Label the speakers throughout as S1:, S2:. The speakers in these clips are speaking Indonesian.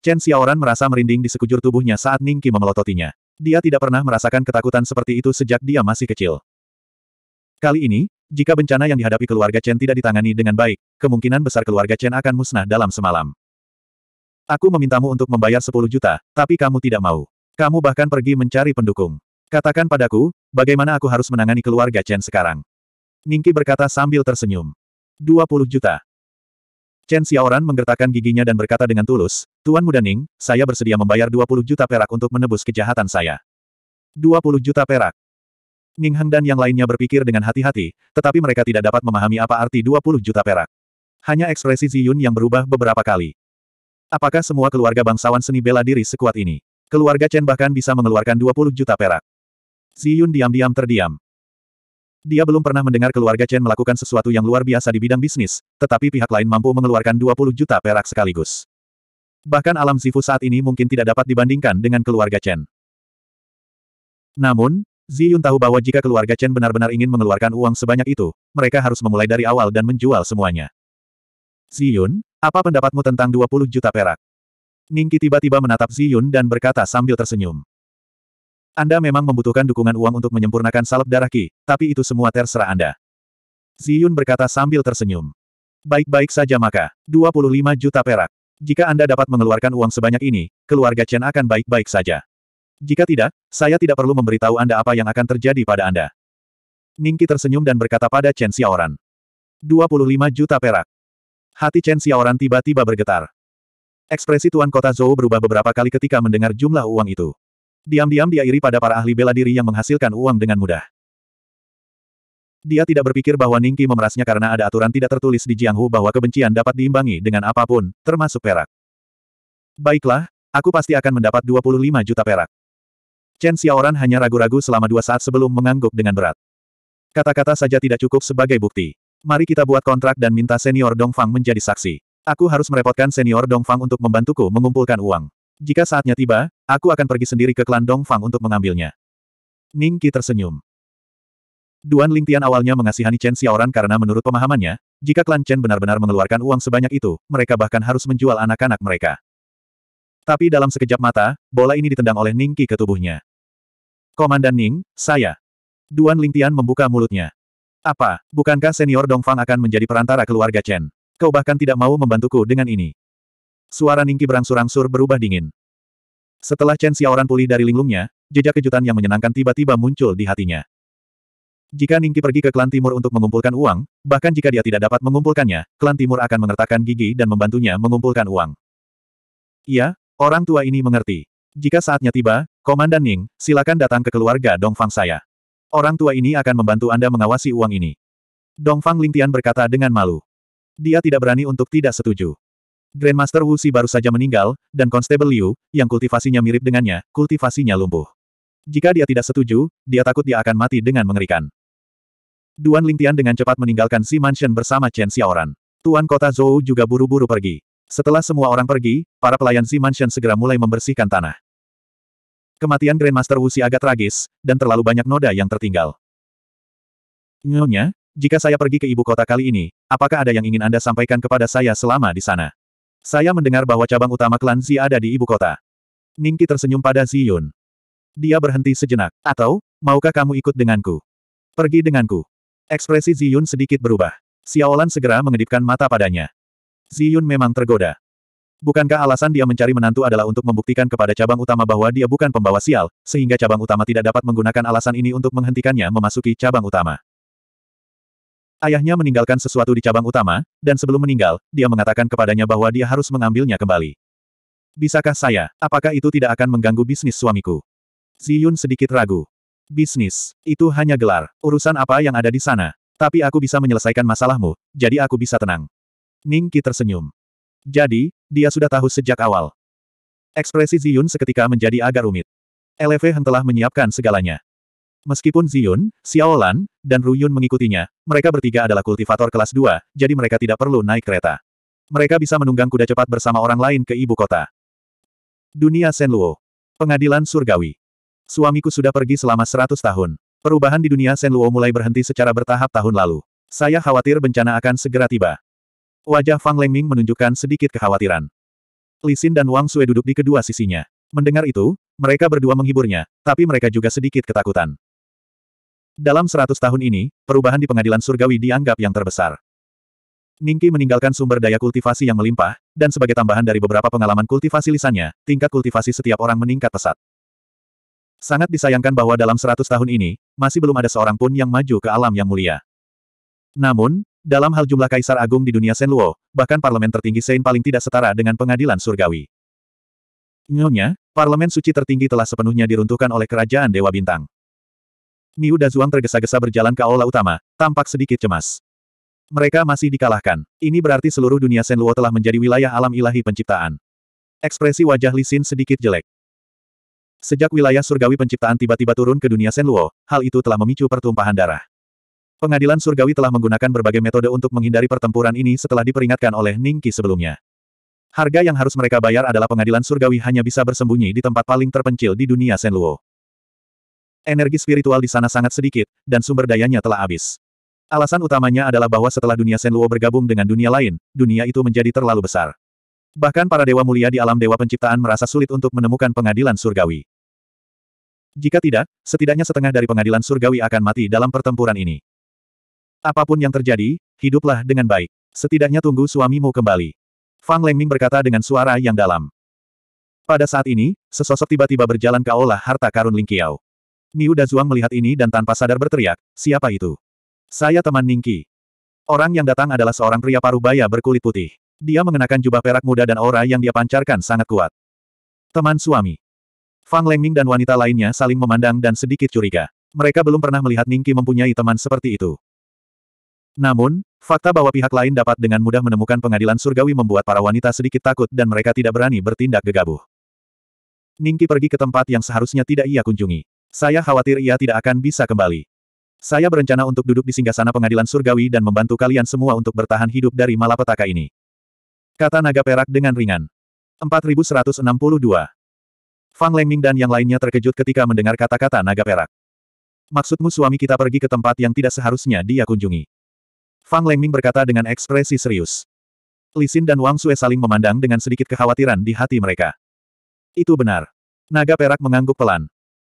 S1: Chen Xiaoran merasa merinding di sekujur tubuhnya saat Ningqi memelototinya. Dia tidak pernah merasakan ketakutan seperti itu sejak dia masih kecil. Kali ini, jika bencana yang dihadapi keluarga Chen tidak ditangani dengan baik, kemungkinan besar keluarga Chen akan musnah dalam semalam. Aku memintamu untuk membayar 10 juta, tapi kamu tidak mau. Kamu bahkan pergi mencari pendukung. Katakan padaku, bagaimana aku harus menangani keluarga Chen sekarang? Ningki berkata sambil tersenyum. 20 juta. Chen Xiaoran menggertakkan giginya dan berkata dengan tulus, Tuan Muda Ning, saya bersedia membayar 20 juta perak untuk menebus kejahatan saya. 20 juta perak. Ning Heng dan yang lainnya berpikir dengan hati-hati, tetapi mereka tidak dapat memahami apa arti 20 juta perak. Hanya ekspresi Ziyun yang berubah beberapa kali. Apakah semua keluarga bangsawan seni bela diri sekuat ini? Keluarga Chen bahkan bisa mengeluarkan 20 juta perak. Ziyun diam-diam terdiam. Dia belum pernah mendengar keluarga Chen melakukan sesuatu yang luar biasa di bidang bisnis, tetapi pihak lain mampu mengeluarkan 20 juta perak sekaligus. Bahkan alam Zifu saat ini mungkin tidak dapat dibandingkan dengan keluarga Chen. Namun, Ziyun tahu bahwa jika keluarga Chen benar-benar ingin mengeluarkan uang sebanyak itu, mereka harus memulai dari awal dan menjual semuanya. Ziyun, apa pendapatmu tentang 20 juta perak? Ningki tiba-tiba menatap Ziyun dan berkata sambil tersenyum. Anda memang membutuhkan dukungan uang untuk menyempurnakan salep darah Ki, tapi itu semua terserah Anda. Ziyun berkata sambil tersenyum. Baik-baik saja maka, 25 juta perak. Jika Anda dapat mengeluarkan uang sebanyak ini, keluarga Chen akan baik-baik saja. Jika tidak, saya tidak perlu memberitahu Anda apa yang akan terjadi pada Anda. Ningki tersenyum dan berkata pada Chen Xiaoran. 25 juta perak. Hati Chen Xiaoran tiba-tiba bergetar. Ekspresi Tuan Kota Zhou berubah beberapa kali ketika mendengar jumlah uang itu. Diam-diam dia iri pada para ahli bela diri yang menghasilkan uang dengan mudah. Dia tidak berpikir bahwa Ningki memerasnya karena ada aturan tidak tertulis di Jianghu bahwa kebencian dapat diimbangi dengan apapun, termasuk perak. Baiklah, aku pasti akan mendapat 25 juta perak. Chen Xiaoran hanya ragu-ragu selama dua saat sebelum mengangguk dengan berat. Kata-kata saja tidak cukup sebagai bukti. Mari kita buat kontrak dan minta senior Dongfang menjadi saksi. Aku harus merepotkan senior Dongfang untuk membantuku mengumpulkan uang. Jika saatnya tiba, aku akan pergi sendiri ke klan Fang untuk mengambilnya. Ning Qi tersenyum. Duan Lingtian awalnya mengasihani Chen Xiaoran karena menurut pemahamannya, jika klan Chen benar-benar mengeluarkan uang sebanyak itu, mereka bahkan harus menjual anak-anak mereka. Tapi dalam sekejap mata, bola ini ditendang oleh Ning Qi ke tubuhnya. Komandan Ning, saya. Duan Lingtian membuka mulutnya. Apa, bukankah senior Dongfang akan menjadi perantara keluarga Chen? Kau bahkan tidak mau membantuku dengan ini. Suara Ningki berangsur-angsur berubah dingin. Setelah Chen Xiaoran pulih dari linglungnya, jejak kejutan yang menyenangkan tiba-tiba muncul di hatinya. Jika Ningki pergi ke klan timur untuk mengumpulkan uang, bahkan jika dia tidak dapat mengumpulkannya, klan timur akan mengertakkan gigi dan membantunya mengumpulkan uang. Iya, orang tua ini mengerti. Jika saatnya tiba, Komandan Ning, silakan datang ke keluarga Dongfang saya. Orang tua ini akan membantu Anda mengawasi uang ini. Dongfang Lingtian berkata dengan malu. Dia tidak berani untuk tidak setuju. Grandmaster Wu Xi baru saja meninggal, dan Constable Liu, yang kultivasinya mirip dengannya, kultivasinya lumpuh. Jika dia tidak setuju, dia takut dia akan mati dengan mengerikan. Duan Lingtian dengan cepat meninggalkan Si Mansion bersama Chen Xiaoran. Tuan kota Zhou juga buru-buru pergi. Setelah semua orang pergi, para pelayan Si Mansion segera mulai membersihkan tanah. Kematian Grandmaster Wu Si agak tragis, dan terlalu banyak noda yang tertinggal. Nyonya, jika saya pergi ke ibu kota kali ini, apakah ada yang ingin Anda sampaikan kepada saya selama di sana? Saya mendengar bahwa cabang utama klan Xi ada di ibu kota. Ningki tersenyum pada Xi Yun. Dia berhenti sejenak. Atau, maukah kamu ikut denganku? Pergi denganku. Ekspresi Xi Yun sedikit berubah. Xiaolan segera mengedipkan mata padanya. Xi Yun memang tergoda. Bukankah alasan dia mencari menantu adalah untuk membuktikan kepada cabang utama bahwa dia bukan pembawa sial, sehingga cabang utama tidak dapat menggunakan alasan ini untuk menghentikannya memasuki cabang utama. Ayahnya meninggalkan sesuatu di cabang utama, dan sebelum meninggal, dia mengatakan kepadanya bahwa dia harus mengambilnya kembali. Bisakah saya, apakah itu tidak akan mengganggu bisnis suamiku? Ziyun sedikit ragu. Bisnis, itu hanya gelar, urusan apa yang ada di sana. Tapi aku bisa menyelesaikan masalahmu, jadi aku bisa tenang. Ning Qi tersenyum. Jadi, dia sudah tahu sejak awal. Ekspresi Ziyun seketika menjadi agak rumit. LV telah menyiapkan segalanya. Meskipun Ziyun, Xiaolan, dan Ruyun mengikutinya, mereka bertiga adalah kultivator kelas 2, jadi mereka tidak perlu naik kereta. Mereka bisa menunggang kuda cepat bersama orang lain ke ibu kota. Dunia Senluo. Pengadilan Surgawi. Suamiku sudah pergi selama 100 tahun. Perubahan di dunia Senluo mulai berhenti secara bertahap tahun lalu. Saya khawatir bencana akan segera tiba. Wajah Fang Lengming menunjukkan sedikit kekhawatiran. Li Xin dan Wang Sue duduk di kedua sisinya. Mendengar itu, mereka berdua menghiburnya, tapi mereka juga sedikit ketakutan. Dalam seratus tahun ini, perubahan di pengadilan surgawi dianggap yang terbesar. Ningki meninggalkan sumber daya kultivasi yang melimpah, dan sebagai tambahan dari beberapa pengalaman kultivasi lisannya, tingkat kultivasi setiap orang meningkat pesat. Sangat disayangkan bahwa dalam seratus tahun ini, masih belum ada seorang pun yang maju ke alam yang mulia. Namun, dalam hal jumlah kaisar agung di dunia Senluo, bahkan parlemen tertinggi Sein paling tidak setara dengan pengadilan surgawi. Nyonya, parlemen suci tertinggi telah sepenuhnya diruntuhkan oleh kerajaan Dewa Bintang. Niu Dazuang tergesa-gesa berjalan ke aula utama, tampak sedikit cemas. Mereka masih dikalahkan. Ini berarti seluruh dunia Sen Luo telah menjadi wilayah alam ilahi penciptaan. Ekspresi wajah Li Xin sedikit jelek. Sejak wilayah surgawi penciptaan tiba-tiba turun ke dunia Sen Luo, hal itu telah memicu pertumpahan darah. Pengadilan surgawi telah menggunakan berbagai metode untuk menghindari pertempuran ini setelah diperingatkan oleh Ning Qi sebelumnya. Harga yang harus mereka bayar adalah pengadilan surgawi hanya bisa bersembunyi di tempat paling terpencil di dunia Sen Luo. Energi spiritual di sana sangat sedikit, dan sumber dayanya telah habis. Alasan utamanya adalah bahwa setelah dunia Senluo bergabung dengan dunia lain, dunia itu menjadi terlalu besar. Bahkan para dewa mulia di alam dewa penciptaan merasa sulit untuk menemukan pengadilan surgawi. Jika tidak, setidaknya setengah dari pengadilan surgawi akan mati dalam pertempuran ini. Apapun yang terjadi, hiduplah dengan baik. Setidaknya tunggu suamimu kembali. Fang Lengming berkata dengan suara yang dalam. Pada saat ini, sesosok tiba-tiba berjalan ke olah harta karun Lingqiao. Niu Dazuang melihat ini dan tanpa sadar berteriak, siapa itu? Saya teman Ningki. Orang yang datang adalah seorang pria parubaya berkulit putih. Dia mengenakan jubah perak muda dan aura yang dia pancarkan sangat kuat. Teman suami. Fang Lengming dan wanita lainnya saling memandang dan sedikit curiga. Mereka belum pernah melihat Ningki mempunyai teman seperti itu. Namun, fakta bahwa pihak lain dapat dengan mudah menemukan pengadilan surgawi membuat para wanita sedikit takut dan mereka tidak berani bertindak gegabah. Ningki pergi ke tempat yang seharusnya tidak ia kunjungi. Saya khawatir ia tidak akan bisa kembali. Saya berencana untuk duduk di singgah sana pengadilan surgawi dan membantu kalian semua untuk bertahan hidup dari malapetaka ini. Kata naga perak dengan ringan. 4162. Fang Lengming dan yang lainnya terkejut ketika mendengar kata-kata naga perak. Maksudmu suami kita pergi ke tempat yang tidak seharusnya dia kunjungi. Fang Lengming berkata dengan ekspresi serius. Lisin dan Wang Sue saling memandang dengan sedikit kekhawatiran di hati mereka. Itu benar. Naga perak mengangguk pelan.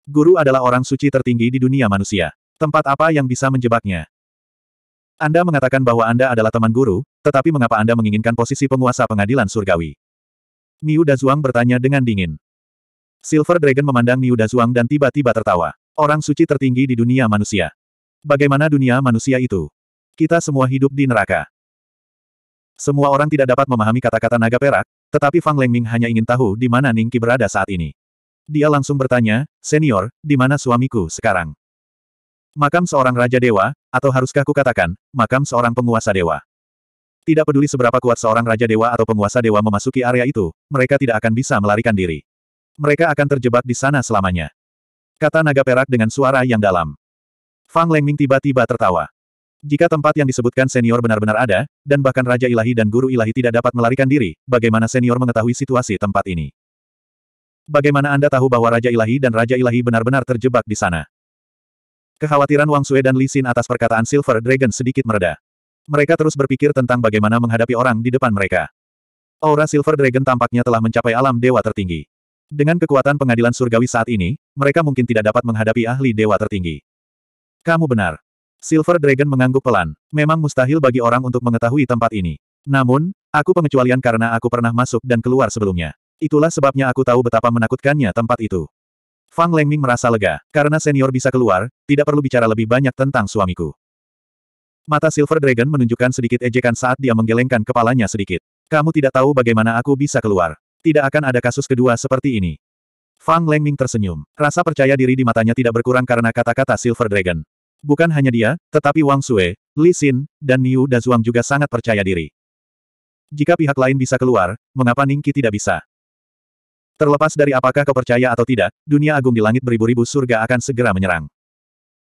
S1: Guru adalah orang suci tertinggi di dunia manusia. Tempat apa yang bisa menjebaknya? Anda mengatakan bahwa Anda adalah teman guru, tetapi mengapa Anda menginginkan posisi penguasa pengadilan surgawi? Niu Dazuang bertanya dengan dingin. Silver Dragon memandang Niu Dazuang dan tiba-tiba tertawa. Orang suci tertinggi di dunia manusia. Bagaimana dunia manusia itu? Kita semua hidup di neraka. Semua orang tidak dapat memahami kata-kata naga perak, tetapi Fang Lengming hanya ingin tahu di mana Ningki berada saat ini dia langsung bertanya, Senior, di mana suamiku sekarang? Makam seorang raja dewa, atau haruskah kukatakan, makam seorang penguasa dewa? Tidak peduli seberapa kuat seorang raja dewa atau penguasa dewa memasuki area itu, mereka tidak akan bisa melarikan diri. Mereka akan terjebak di sana selamanya. Kata naga perak dengan suara yang dalam. Fang Lengming tiba-tiba tertawa. Jika tempat yang disebutkan senior benar-benar ada, dan bahkan Raja Ilahi dan Guru Ilahi tidak dapat melarikan diri, bagaimana senior mengetahui situasi tempat ini? Bagaimana Anda tahu bahwa Raja Ilahi dan Raja Ilahi benar-benar terjebak di sana? Kekhawatiran Wang Sue dan Li Xin atas perkataan Silver Dragon sedikit mereda. Mereka terus berpikir tentang bagaimana menghadapi orang di depan mereka. Aura Silver Dragon tampaknya telah mencapai alam dewa tertinggi. Dengan kekuatan pengadilan surgawi saat ini, mereka mungkin tidak dapat menghadapi ahli dewa tertinggi. Kamu benar. Silver Dragon mengangguk pelan. Memang mustahil bagi orang untuk mengetahui tempat ini. Namun, aku pengecualian karena aku pernah masuk dan keluar sebelumnya. Itulah sebabnya aku tahu betapa menakutkannya tempat itu. Fang Lengming merasa lega, karena senior bisa keluar, tidak perlu bicara lebih banyak tentang suamiku. Mata Silver Dragon menunjukkan sedikit ejekan saat dia menggelengkan kepalanya sedikit. Kamu tidak tahu bagaimana aku bisa keluar. Tidak akan ada kasus kedua seperti ini. Fang Lengming tersenyum. Rasa percaya diri di matanya tidak berkurang karena kata-kata Silver Dragon. Bukan hanya dia, tetapi Wang Sue, Li Xin, dan Niu Dazuang juga sangat percaya diri. Jika pihak lain bisa keluar, mengapa Ningki tidak bisa? Terlepas dari apakah kau percaya atau tidak, dunia agung di langit beribu-ribu surga akan segera menyerang.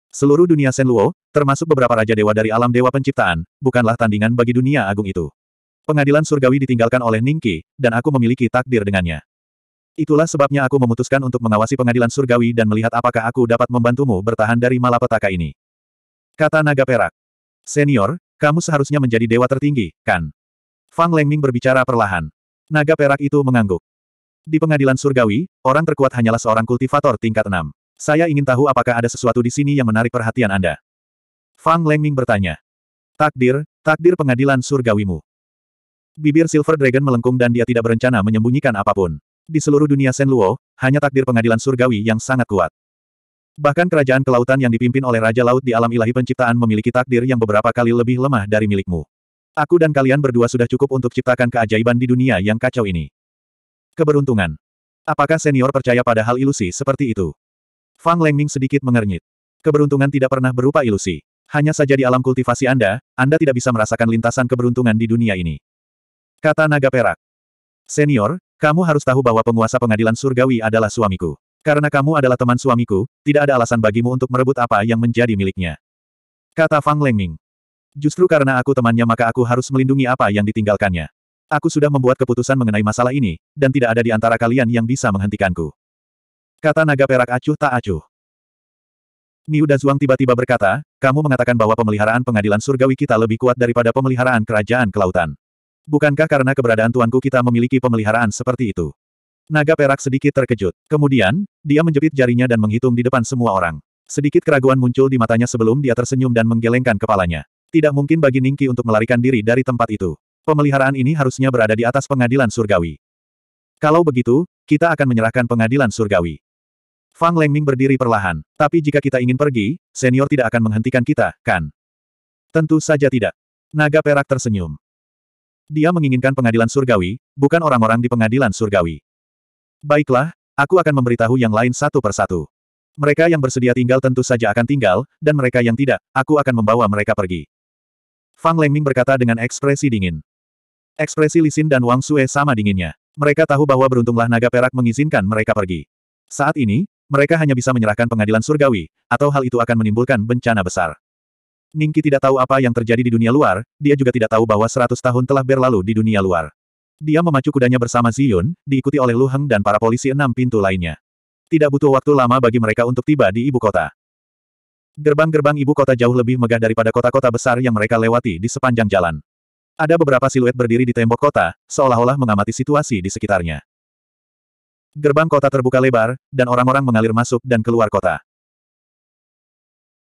S1: Seluruh dunia Senluo, termasuk beberapa raja dewa dari alam dewa penciptaan, bukanlah tandingan bagi dunia agung itu. Pengadilan surgawi ditinggalkan oleh Ningki, dan aku memiliki takdir dengannya. Itulah sebabnya aku memutuskan untuk mengawasi pengadilan surgawi dan melihat apakah aku dapat membantumu bertahan dari malapetaka ini. Kata naga perak. Senior, kamu seharusnya menjadi dewa tertinggi, kan? Fang Lengming berbicara perlahan. Naga perak itu mengangguk. Di pengadilan surgawi, orang terkuat hanyalah seorang kultivator tingkat 6. Saya ingin tahu apakah ada sesuatu di sini yang menarik perhatian Anda. Fang Lengming bertanya. Takdir, takdir pengadilan surgawimu. Bibir Silver Dragon melengkung dan dia tidak berencana menyembunyikan apapun. Di seluruh dunia Luo, hanya takdir pengadilan surgawi yang sangat kuat. Bahkan kerajaan kelautan yang dipimpin oleh Raja Laut di alam ilahi penciptaan memiliki takdir yang beberapa kali lebih lemah dari milikmu. Aku dan kalian berdua sudah cukup untuk ciptakan keajaiban di dunia yang kacau ini. Keberuntungan. Apakah senior percaya pada hal ilusi seperti itu? Fang Lengming sedikit mengernyit. Keberuntungan tidak pernah berupa ilusi. Hanya saja di alam kultivasi Anda, Anda tidak bisa merasakan lintasan keberuntungan di dunia ini. Kata naga perak. Senior, kamu harus tahu bahwa penguasa pengadilan surgawi adalah suamiku. Karena kamu adalah teman suamiku, tidak ada alasan bagimu untuk merebut apa yang menjadi miliknya. Kata Fang Lengming. Justru karena aku temannya maka aku harus melindungi apa yang ditinggalkannya. Aku sudah membuat keputusan mengenai masalah ini, dan tidak ada di antara kalian yang bisa menghentikanku. Kata naga perak acuh tak acuh. Niu Dazuang tiba-tiba berkata, kamu mengatakan bahwa pemeliharaan pengadilan surgawi kita lebih kuat daripada pemeliharaan kerajaan kelautan. Bukankah karena keberadaan tuanku kita memiliki pemeliharaan seperti itu? Naga perak sedikit terkejut. Kemudian, dia menjepit jarinya dan menghitung di depan semua orang. Sedikit keraguan muncul di matanya sebelum dia tersenyum dan menggelengkan kepalanya. Tidak mungkin bagi Ningki untuk melarikan diri dari tempat itu. Pemeliharaan ini harusnya berada di atas pengadilan surgawi. Kalau begitu, kita akan menyerahkan pengadilan surgawi. Fang Lengming berdiri perlahan. Tapi jika kita ingin pergi, senior tidak akan menghentikan kita, kan? Tentu saja tidak. Naga perak tersenyum. Dia menginginkan pengadilan surgawi, bukan orang-orang di pengadilan surgawi. Baiklah, aku akan memberitahu yang lain satu persatu. Mereka yang bersedia tinggal tentu saja akan tinggal, dan mereka yang tidak, aku akan membawa mereka pergi. Fang Lengming berkata dengan ekspresi dingin. Ekspresi Lisin dan Wang Sue sama dinginnya. Mereka tahu bahwa beruntunglah naga perak mengizinkan mereka pergi. Saat ini, mereka hanya bisa menyerahkan pengadilan surgawi, atau hal itu akan menimbulkan bencana besar. Ningki tidak tahu apa yang terjadi di dunia luar, dia juga tidak tahu bahwa 100 tahun telah berlalu di dunia luar. Dia memacu kudanya bersama Ziyun, diikuti oleh Lu Heng dan para polisi enam pintu lainnya. Tidak butuh waktu lama bagi mereka untuk tiba di ibu kota. Gerbang-gerbang ibu kota jauh lebih megah daripada kota-kota besar yang mereka lewati di sepanjang jalan. Ada beberapa siluet berdiri di tembok kota, seolah-olah mengamati situasi di sekitarnya. Gerbang kota terbuka lebar, dan orang-orang mengalir masuk dan keluar kota.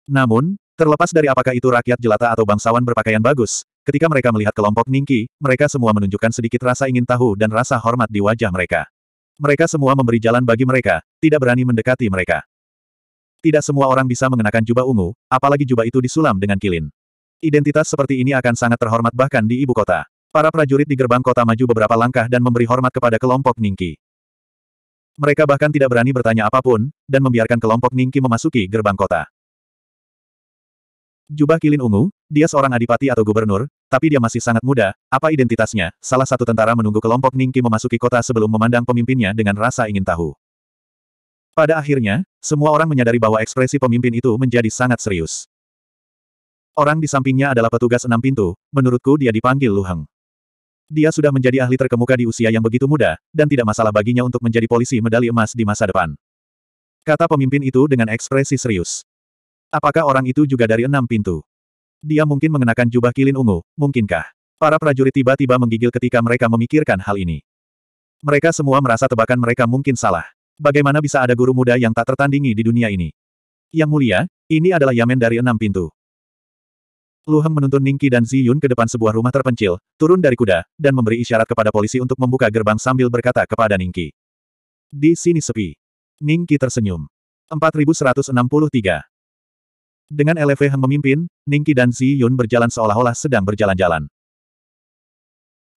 S1: Namun, terlepas dari apakah itu rakyat jelata atau bangsawan berpakaian bagus, ketika mereka melihat kelompok Ningki, mereka semua menunjukkan sedikit rasa ingin tahu dan rasa hormat di wajah mereka. Mereka semua memberi jalan bagi mereka, tidak berani mendekati mereka. Tidak semua orang bisa mengenakan jubah ungu, apalagi jubah itu disulam dengan kilin. Identitas seperti ini akan sangat terhormat bahkan di ibu kota. Para prajurit di gerbang kota maju beberapa langkah dan memberi hormat kepada kelompok Ningki. Mereka bahkan tidak berani bertanya apapun, dan membiarkan kelompok Ningki memasuki gerbang kota. Jubah kilin ungu, dia seorang adipati atau gubernur, tapi dia masih sangat muda, apa identitasnya? Salah satu tentara menunggu kelompok Ningki memasuki kota sebelum memandang pemimpinnya dengan rasa ingin tahu. Pada akhirnya, semua orang menyadari bahwa ekspresi pemimpin itu menjadi sangat serius. Orang di sampingnya adalah petugas enam pintu, menurutku dia dipanggil Lu Heng. Dia sudah menjadi ahli terkemuka di usia yang begitu muda, dan tidak masalah baginya untuk menjadi polisi medali emas di masa depan. Kata pemimpin itu dengan ekspresi serius. Apakah orang itu juga dari enam pintu? Dia mungkin mengenakan jubah kilin ungu, mungkinkah? Para prajurit tiba-tiba menggigil ketika mereka memikirkan hal ini. Mereka semua merasa tebakan mereka mungkin salah. Bagaimana bisa ada guru muda yang tak tertandingi di dunia ini? Yang mulia, ini adalah Yamen dari enam pintu. Lu Heng menuntun Ningki dan Zi Yun ke depan sebuah rumah terpencil, turun dari kuda, dan memberi isyarat kepada polisi untuk membuka gerbang sambil berkata kepada Ningki. Di sini sepi. Ningki tersenyum. 4163. Dengan LV Heng memimpin, Ningki dan Zi Yun berjalan seolah-olah sedang berjalan-jalan.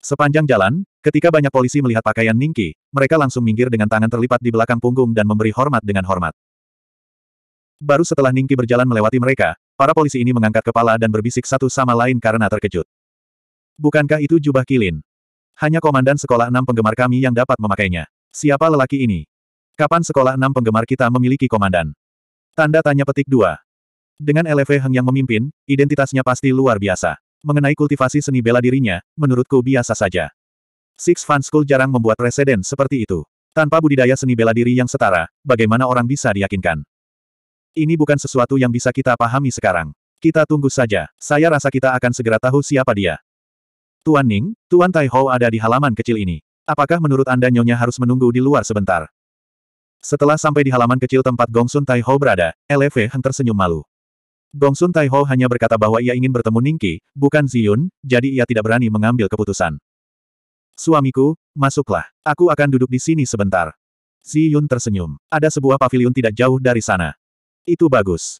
S1: Sepanjang jalan, ketika banyak polisi melihat pakaian Ningki, mereka langsung minggir dengan tangan terlipat di belakang punggung dan memberi hormat dengan hormat. Baru setelah Ningki berjalan melewati mereka, Para polisi ini mengangkat kepala dan berbisik satu sama lain karena terkejut. Bukankah itu jubah kilin? Hanya komandan sekolah enam penggemar kami yang dapat memakainya. Siapa lelaki ini? Kapan sekolah enam penggemar kita memiliki komandan? Tanda tanya petik dua. Dengan LV Heng yang memimpin, identitasnya pasti luar biasa. Mengenai kultivasi seni bela dirinya, menurutku biasa saja. Six Fan School jarang membuat presiden seperti itu. Tanpa budidaya seni bela diri yang setara, bagaimana orang bisa diyakinkan? Ini bukan sesuatu yang bisa kita pahami sekarang. Kita tunggu saja, saya rasa kita akan segera tahu siapa dia. Tuan Ning, Tuan Tai Ho ada di halaman kecil ini. Apakah menurut Anda Nyonya harus menunggu di luar sebentar? Setelah sampai di halaman kecil tempat Gongsun Tai Ho berada, LV Heng tersenyum malu. Gongsun Tai Ho hanya berkata bahwa ia ingin bertemu Ningki, bukan Ziyun, jadi ia tidak berani mengambil keputusan. Suamiku, masuklah. Aku akan duduk di sini sebentar. Zi Yun tersenyum. Ada sebuah paviliun tidak jauh dari sana. Itu bagus.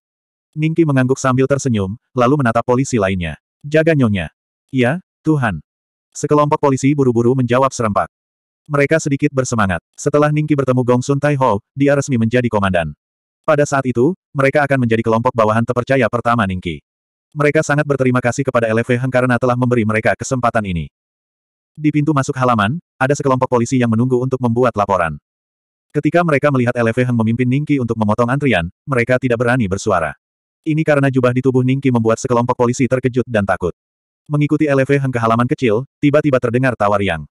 S1: Ningki mengangguk sambil tersenyum, lalu menatap polisi lainnya. Jaga nyonya. Ya, Tuhan. Sekelompok polisi buru-buru menjawab serempak. Mereka sedikit bersemangat. Setelah Ningki bertemu Gong Sun Tai Ho, dia resmi menjadi komandan. Pada saat itu, mereka akan menjadi kelompok bawahan terpercaya pertama Ningki. Mereka sangat berterima kasih kepada LFV Heng karena telah memberi mereka kesempatan ini. Di pintu masuk halaman, ada sekelompok polisi yang menunggu untuk membuat laporan. Ketika mereka melihat Eleve Heng memimpin Ningki untuk memotong antrian, mereka tidak berani bersuara. Ini karena jubah di tubuh Ningki membuat sekelompok polisi terkejut dan takut. Mengikuti Eleve Heng ke halaman kecil, tiba-tiba terdengar tawa riang.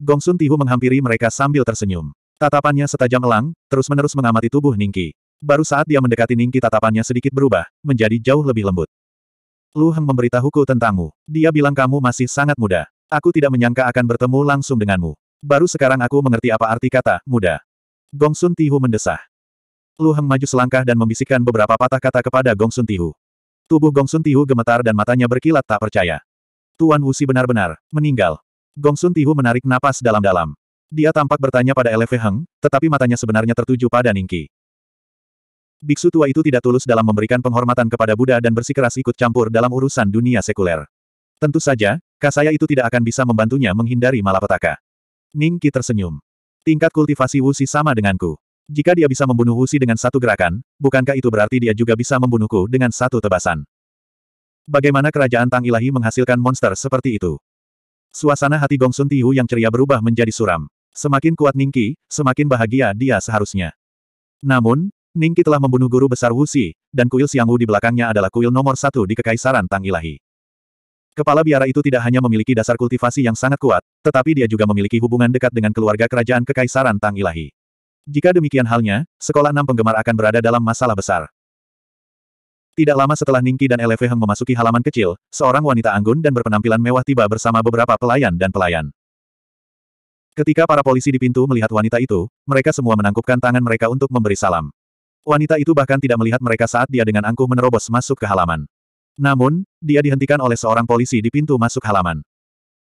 S1: Gongsun Tihu menghampiri mereka sambil tersenyum. Tatapannya setajam elang, terus-menerus mengamati tubuh Ningki. Baru saat dia mendekati Ningki tatapannya sedikit berubah, menjadi jauh lebih lembut. Lu Heng memberitahuku tentangmu. Dia bilang kamu masih sangat muda. Aku tidak menyangka akan bertemu langsung denganmu. Baru sekarang aku mengerti apa arti kata, muda. Gong Sun Tihu mendesah. Lu Heng maju selangkah dan membisikkan beberapa patah kata kepada Gong Sun Tihu. Tubuh Gong Sun Tihu gemetar dan matanya berkilat tak percaya. Tuan Wusi benar-benar meninggal. Gong Sun Tihu menarik napas dalam-dalam. Dia tampak bertanya pada Lefe Heng, tetapi matanya sebenarnya tertuju pada Ningki. Biksu tua itu tidak tulus dalam memberikan penghormatan kepada Buddha dan bersikeras ikut campur dalam urusan dunia sekuler. Tentu saja, Kasaya itu tidak akan bisa membantunya menghindari malapetaka. Ningki tersenyum. Tingkat kultivasi Wusi sama denganku. Jika dia bisa membunuh Wusi dengan satu gerakan, bukankah itu berarti dia juga bisa membunuhku dengan satu tebasan? Bagaimana kerajaan Tang Ilahi menghasilkan monster seperti itu? Suasana hati Gong Sun Tihu yang ceria berubah menjadi suram. Semakin kuat Ningki, semakin bahagia dia seharusnya. Namun, Ningki telah membunuh guru besar Wusi, dan kuil Siang Wu di belakangnya adalah kuil nomor satu di Kekaisaran Tang Ilahi. Kepala biara itu tidak hanya memiliki dasar kultivasi yang sangat kuat, tetapi dia juga memiliki hubungan dekat dengan keluarga kerajaan kekaisaran Tang Ilahi. Jika demikian halnya, sekolah enam penggemar akan berada dalam masalah besar. Tidak lama setelah Ningki dan Eleve Heng memasuki halaman kecil, seorang wanita anggun dan berpenampilan mewah tiba bersama beberapa pelayan dan pelayan. Ketika para polisi di pintu melihat wanita itu, mereka semua menangkupkan tangan mereka untuk memberi salam. Wanita itu bahkan tidak melihat mereka saat dia dengan angkuh menerobos masuk ke halaman. Namun, dia dihentikan oleh seorang polisi di pintu masuk halaman.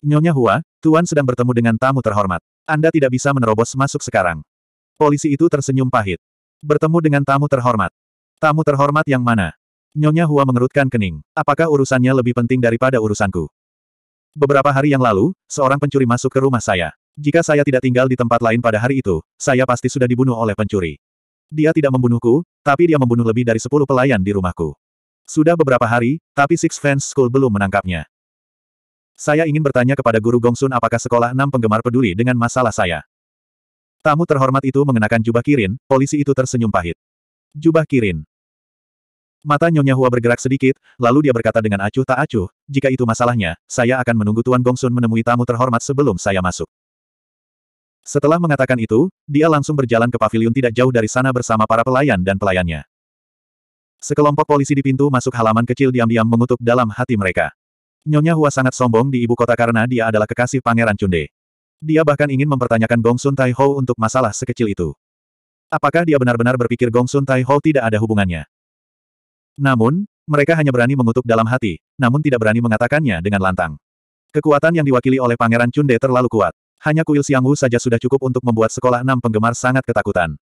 S1: Nyonya Hua, Tuan sedang bertemu dengan tamu terhormat. Anda tidak bisa menerobos masuk sekarang. Polisi itu tersenyum pahit. Bertemu dengan tamu terhormat. Tamu terhormat yang mana? Nyonya Hua mengerutkan kening. Apakah urusannya lebih penting daripada urusanku? Beberapa hari yang lalu, seorang pencuri masuk ke rumah saya. Jika saya tidak tinggal di tempat lain pada hari itu, saya pasti sudah dibunuh oleh pencuri. Dia tidak membunuhku, tapi dia membunuh lebih dari sepuluh pelayan di rumahku. Sudah beberapa hari, tapi Six Fans School belum menangkapnya. Saya ingin bertanya kepada Guru Gongsun apakah sekolah enam penggemar peduli dengan masalah saya. Tamu terhormat itu mengenakan jubah kirin, polisi itu tersenyum pahit. Jubah kirin. Mata Nyonya Hua bergerak sedikit, lalu dia berkata dengan acuh tak acuh, jika itu masalahnya, saya akan menunggu Tuan Gongsun menemui tamu terhormat sebelum saya masuk. Setelah mengatakan itu, dia langsung berjalan ke pavilion tidak jauh dari sana bersama para pelayan dan pelayannya. Sekelompok polisi di pintu masuk halaman kecil diam-diam mengutuk dalam hati mereka. Nyonya Hua sangat sombong di ibu kota karena dia adalah kekasih Pangeran Chunde. Dia bahkan ingin mempertanyakan Gong Sun Tai Ho untuk masalah sekecil itu. Apakah dia benar-benar berpikir Gong Sun Tai Ho tidak ada hubungannya? Namun, mereka hanya berani mengutuk dalam hati, namun tidak berani mengatakannya dengan lantang. Kekuatan yang diwakili oleh Pangeran Chunde terlalu kuat. Hanya kuil Siang Wu saja sudah cukup untuk membuat sekolah enam penggemar sangat ketakutan.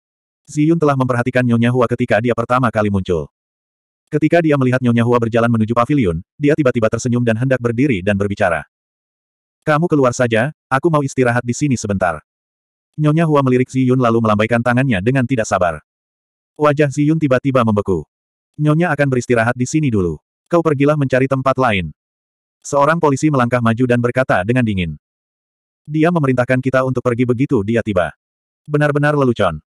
S1: Ziyun telah memperhatikan Nyonya Hua ketika dia pertama kali muncul. Ketika dia melihat Nyonya Hua berjalan menuju pavilion, dia tiba-tiba tersenyum dan hendak berdiri dan berbicara. Kamu keluar saja, aku mau istirahat di sini sebentar. Nyonya Hua melirik Ziyun lalu melambaikan tangannya dengan tidak sabar. Wajah Ziyun tiba-tiba membeku. Nyonya akan beristirahat di sini dulu. Kau pergilah mencari tempat lain. Seorang polisi melangkah maju dan berkata dengan dingin. Dia memerintahkan kita untuk pergi begitu dia tiba. Benar-benar lelucon.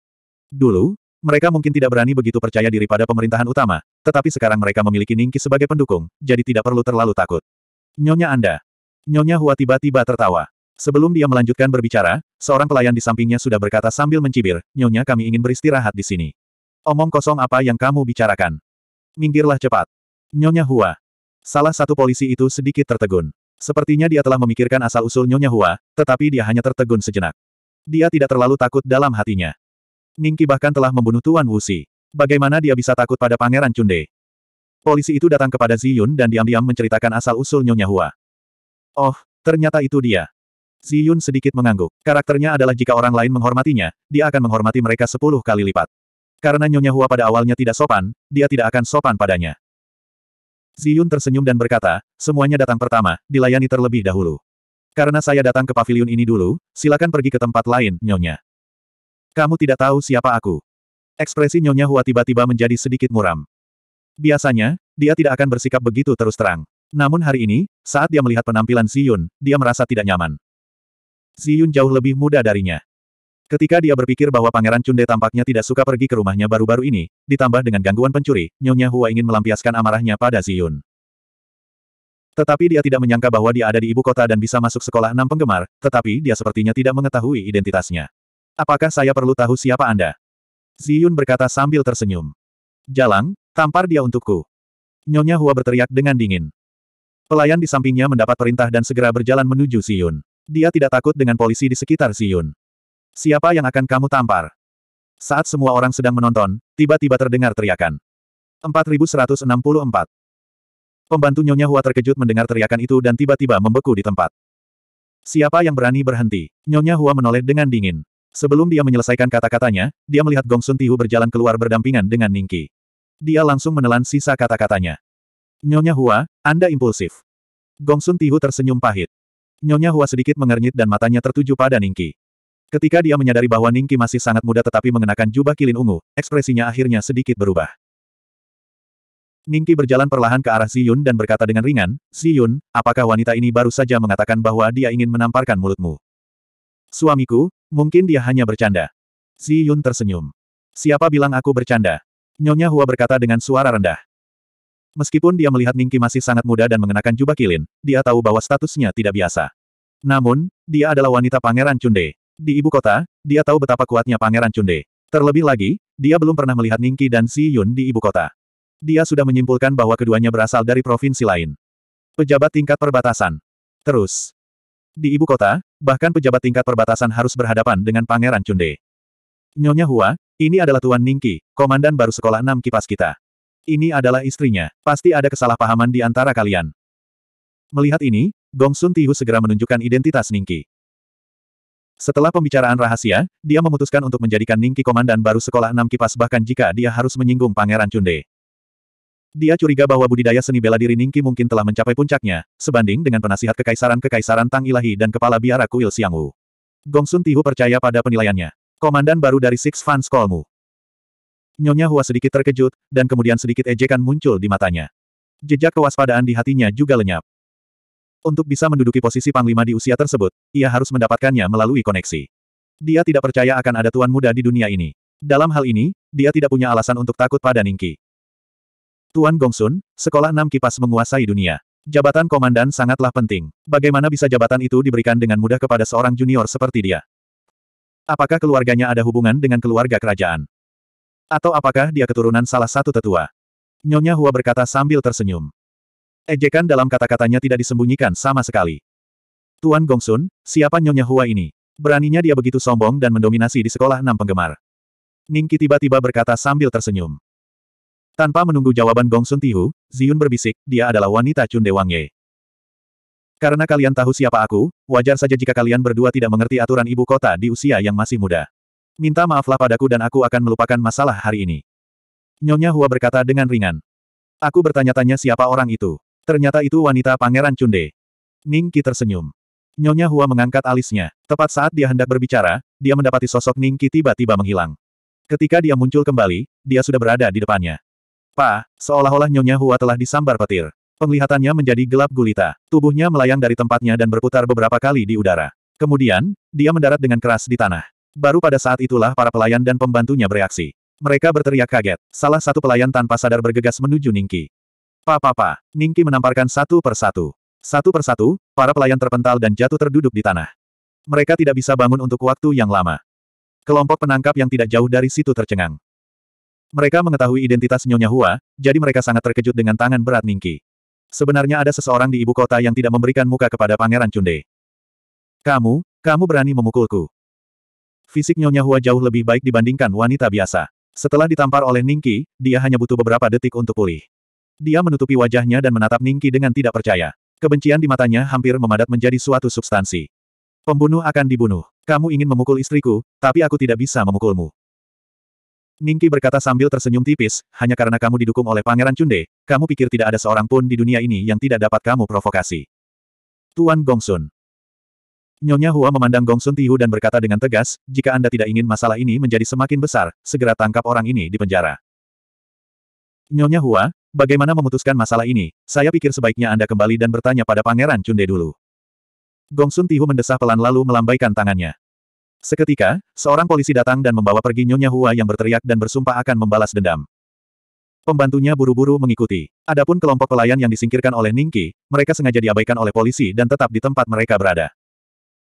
S1: Dulu, mereka mungkin tidak berani begitu percaya diri pada pemerintahan utama, tetapi sekarang mereka memiliki Ningki sebagai pendukung, jadi tidak perlu terlalu takut. Nyonya Anda. Nyonya Hua tiba-tiba tertawa. Sebelum dia melanjutkan berbicara, seorang pelayan di sampingnya sudah berkata sambil mencibir, Nyonya kami ingin beristirahat di sini. Omong kosong apa yang kamu bicarakan? Minggirlah cepat. Nyonya Hua. Salah satu polisi itu sedikit tertegun. Sepertinya dia telah memikirkan asal-usul Nyonya Hua, tetapi dia hanya tertegun sejenak. Dia tidak terlalu takut dalam hatinya. Ningki bahkan telah membunuh Tuan Wuxi. Bagaimana dia bisa takut pada Pangeran Cunde? Polisi itu datang kepada Ziyun dan diam-diam menceritakan asal-usul Nyonya Hua. Oh, ternyata itu dia. Ziyun sedikit mengangguk. Karakternya adalah jika orang lain menghormatinya, dia akan menghormati mereka sepuluh kali lipat. Karena Nyonya Hua pada awalnya tidak sopan, dia tidak akan sopan padanya. Ziyun tersenyum dan berkata, semuanya datang pertama, dilayani terlebih dahulu. Karena saya datang ke pavilion ini dulu, silakan pergi ke tempat lain, Nyonya. Kamu tidak tahu siapa aku. Ekspresi Nyonya Hua tiba-tiba menjadi sedikit muram. Biasanya, dia tidak akan bersikap begitu terus terang. Namun hari ini, saat dia melihat penampilan Yun, dia merasa tidak nyaman. Yun jauh lebih muda darinya. Ketika dia berpikir bahwa Pangeran Cunde tampaknya tidak suka pergi ke rumahnya baru-baru ini, ditambah dengan gangguan pencuri, Nyonya Hua ingin melampiaskan amarahnya pada Yun. Tetapi dia tidak menyangka bahwa dia ada di ibu kota dan bisa masuk sekolah enam penggemar, tetapi dia sepertinya tidak mengetahui identitasnya. Apakah saya perlu tahu siapa Anda? Ziyun berkata sambil tersenyum. Jalang, tampar dia untukku. Nyonya Hua berteriak dengan dingin. Pelayan di sampingnya mendapat perintah dan segera berjalan menuju Ziyun. Dia tidak takut dengan polisi di sekitar Ziyun. Siapa yang akan kamu tampar? Saat semua orang sedang menonton, tiba-tiba terdengar teriakan. 4164. Pembantu Nyonya Hua terkejut mendengar teriakan itu dan tiba-tiba membeku di tempat. Siapa yang berani berhenti? Nyonya Hua menoleh dengan dingin. Sebelum dia menyelesaikan kata-katanya, dia melihat Gongsun Sun Tihu berjalan keluar berdampingan dengan Ningki. Dia langsung menelan sisa kata-katanya. Nyonya Hua, Anda impulsif. Gongsun Sun Tihu tersenyum pahit. Nyonya Hua sedikit mengernyit dan matanya tertuju pada Ningki. Ketika dia menyadari bahwa Ningki masih sangat muda tetapi mengenakan jubah kilin ungu, ekspresinya akhirnya sedikit berubah. Ningki berjalan perlahan ke arah Ziyun dan berkata dengan ringan, Ziyun, apakah wanita ini baru saja mengatakan bahwa dia ingin menamparkan mulutmu? Suamiku, Mungkin dia hanya bercanda. Si Yun tersenyum. Siapa bilang aku bercanda? Nyonya Hua berkata dengan suara rendah. Meskipun dia melihat Ningki masih sangat muda dan mengenakan jubah kilin, dia tahu bahwa statusnya tidak biasa. Namun, dia adalah wanita pangeran Cunde. Di ibu kota, dia tahu betapa kuatnya pangeran Cunde. Terlebih lagi, dia belum pernah melihat Ningki dan Si Yun di ibu kota. Dia sudah menyimpulkan bahwa keduanya berasal dari provinsi lain. Pejabat tingkat perbatasan. Terus. Di ibu kota, bahkan pejabat tingkat perbatasan harus berhadapan dengan Pangeran Cunde. Nyonya Hua, ini adalah Tuan Ningki, komandan baru sekolah enam kipas kita. Ini adalah istrinya, pasti ada kesalahpahaman di antara kalian. Melihat ini, Gong Sun Tihu segera menunjukkan identitas Ningki. Setelah pembicaraan rahasia, dia memutuskan untuk menjadikan Ningki komandan baru sekolah enam kipas bahkan jika dia harus menyinggung Pangeran Cunde. Dia curiga bahwa budidaya seni bela diri Ningki mungkin telah mencapai puncaknya, sebanding dengan penasihat kekaisaran-kekaisaran Tang Ilahi dan kepala biara kuil Siangwu. Gongsun Tihu percaya pada penilaiannya. Komandan baru dari Six Fans Kolmu. Nyonya Hua sedikit terkejut, dan kemudian sedikit ejekan muncul di matanya. Jejak kewaspadaan di hatinya juga lenyap. Untuk bisa menduduki posisi panglima di usia tersebut, ia harus mendapatkannya melalui koneksi. Dia tidak percaya akan ada tuan muda di dunia ini. Dalam hal ini, dia tidak punya alasan untuk takut pada Ningki. Tuan Gongsun, sekolah enam kipas menguasai dunia. Jabatan komandan sangatlah penting. Bagaimana bisa jabatan itu diberikan dengan mudah kepada seorang junior seperti dia? Apakah keluarganya ada hubungan dengan keluarga kerajaan? Atau apakah dia keturunan salah satu tetua? Nyonya Hua berkata sambil tersenyum. Ejekan dalam kata-katanya tidak disembunyikan sama sekali. Tuan Gongsun, siapa Nyonya Hua ini? Beraninya dia begitu sombong dan mendominasi di sekolah enam penggemar. Ningki tiba-tiba berkata sambil tersenyum. Tanpa menunggu jawaban Gong Sun Tihu, Ziyun berbisik, dia adalah wanita Chunde Wang Ye. Karena kalian tahu siapa aku, wajar saja jika kalian berdua tidak mengerti aturan ibu kota di usia yang masih muda. Minta maaflah padaku dan aku akan melupakan masalah hari ini. Nyonya Hua berkata dengan ringan. Aku bertanya-tanya siapa orang itu. Ternyata itu wanita pangeran Chunde. Ning Qi tersenyum. Nyonya Hua mengangkat alisnya. Tepat saat dia hendak berbicara, dia mendapati sosok Ning Qi tiba-tiba menghilang. Ketika dia muncul kembali, dia sudah berada di depannya. Pa, seolah-olah Nyonya Hua telah disambar petir. Penglihatannya menjadi gelap gulita. Tubuhnya melayang dari tempatnya dan berputar beberapa kali di udara. Kemudian, dia mendarat dengan keras di tanah. Baru pada saat itulah para pelayan dan pembantunya bereaksi. Mereka berteriak kaget. Salah satu pelayan tanpa sadar bergegas menuju Ningki. Pa-pa-pa, Ningki menamparkan satu persatu. Satu persatu, para pelayan terpental dan jatuh terduduk di tanah. Mereka tidak bisa bangun untuk waktu yang lama. Kelompok penangkap yang tidak jauh dari situ tercengang. Mereka mengetahui identitas Nyonya Hua, jadi mereka sangat terkejut dengan tangan berat Ningki. Sebenarnya ada seseorang di ibu kota yang tidak memberikan muka kepada Pangeran Cunde. Kamu, kamu berani memukulku. Fisik Nyonya Hua jauh lebih baik dibandingkan wanita biasa. Setelah ditampar oleh Ningki, dia hanya butuh beberapa detik untuk pulih. Dia menutupi wajahnya dan menatap Ningki dengan tidak percaya. Kebencian di matanya hampir memadat menjadi suatu substansi. Pembunuh akan dibunuh. Kamu ingin memukul istriku, tapi aku tidak bisa memukulmu. Ningki berkata sambil tersenyum tipis, hanya karena kamu didukung oleh Pangeran Cunde, kamu pikir tidak ada seorang pun di dunia ini yang tidak dapat kamu provokasi. Tuan Gongsun. Nyonya Hua memandang Gongsun Tihu dan berkata dengan tegas, jika Anda tidak ingin masalah ini menjadi semakin besar, segera tangkap orang ini di penjara. Nyonya Hua, bagaimana memutuskan masalah ini? Saya pikir sebaiknya Anda kembali dan bertanya pada Pangeran Cunde dulu. Gongsun Tihu mendesah pelan lalu melambaikan tangannya. Seketika, seorang polisi datang dan membawa pergi Nyonya Hua yang berteriak dan bersumpah akan membalas dendam. Pembantunya buru-buru mengikuti. Adapun kelompok pelayan yang disingkirkan oleh Ningki, mereka sengaja diabaikan oleh polisi dan tetap di tempat mereka berada.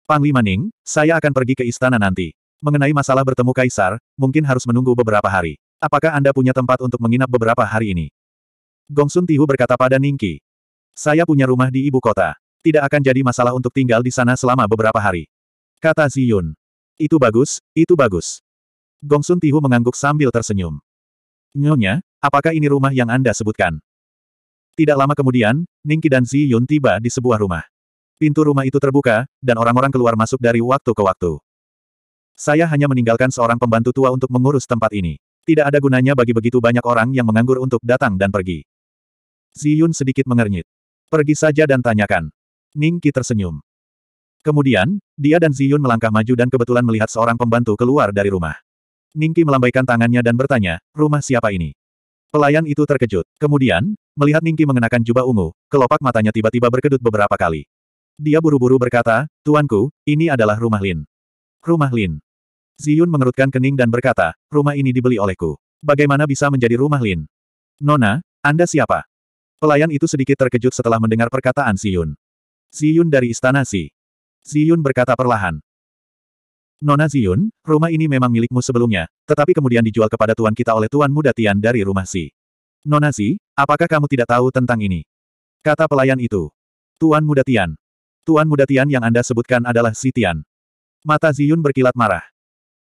S1: Panglima Ning, saya akan pergi ke istana nanti. Mengenai masalah bertemu Kaisar, mungkin harus menunggu beberapa hari. Apakah Anda punya tempat untuk menginap beberapa hari ini? Gong Sun Tihu berkata pada Ningki. Saya punya rumah di ibu kota. Tidak akan jadi masalah untuk tinggal di sana selama beberapa hari. Kata Ziyun. Itu bagus, itu bagus. Gong Gongsun Tihu mengangguk sambil tersenyum. Nyonya, apakah ini rumah yang Anda sebutkan? Tidak lama kemudian, Ningki dan Zi Yun tiba di sebuah rumah. Pintu rumah itu terbuka, dan orang-orang keluar masuk dari waktu ke waktu. Saya hanya meninggalkan seorang pembantu tua untuk mengurus tempat ini. Tidak ada gunanya bagi begitu banyak orang yang menganggur untuk datang dan pergi. Zi Yun sedikit mengernyit. Pergi saja dan tanyakan. Ningki tersenyum. Kemudian, dia dan Ziyun melangkah maju dan kebetulan melihat seorang pembantu keluar dari rumah. Ningki melambaikan tangannya dan bertanya, rumah siapa ini? Pelayan itu terkejut. Kemudian, melihat Ningki mengenakan jubah ungu, kelopak matanya tiba-tiba berkedut beberapa kali. Dia buru-buru berkata, Tuanku, ini adalah rumah Lin. Rumah Lin. Ziyun mengerutkan kening dan berkata, rumah ini dibeli olehku. Bagaimana bisa menjadi rumah Lin? Nona, Anda siapa? Pelayan itu sedikit terkejut setelah mendengar perkataan Ziyun. Ziyun dari istana Si. Ziyun berkata perlahan. Nona Ziyun, rumah ini memang milikmu sebelumnya, tetapi kemudian dijual kepada tuan kita oleh tuan muda Tian dari rumah Si. Nona Si, apakah kamu tidak tahu tentang ini? Kata pelayan itu. Tuan muda Tian. Tuan muda Tian yang Anda sebutkan adalah Si Tian. Mata Ziyun berkilat marah.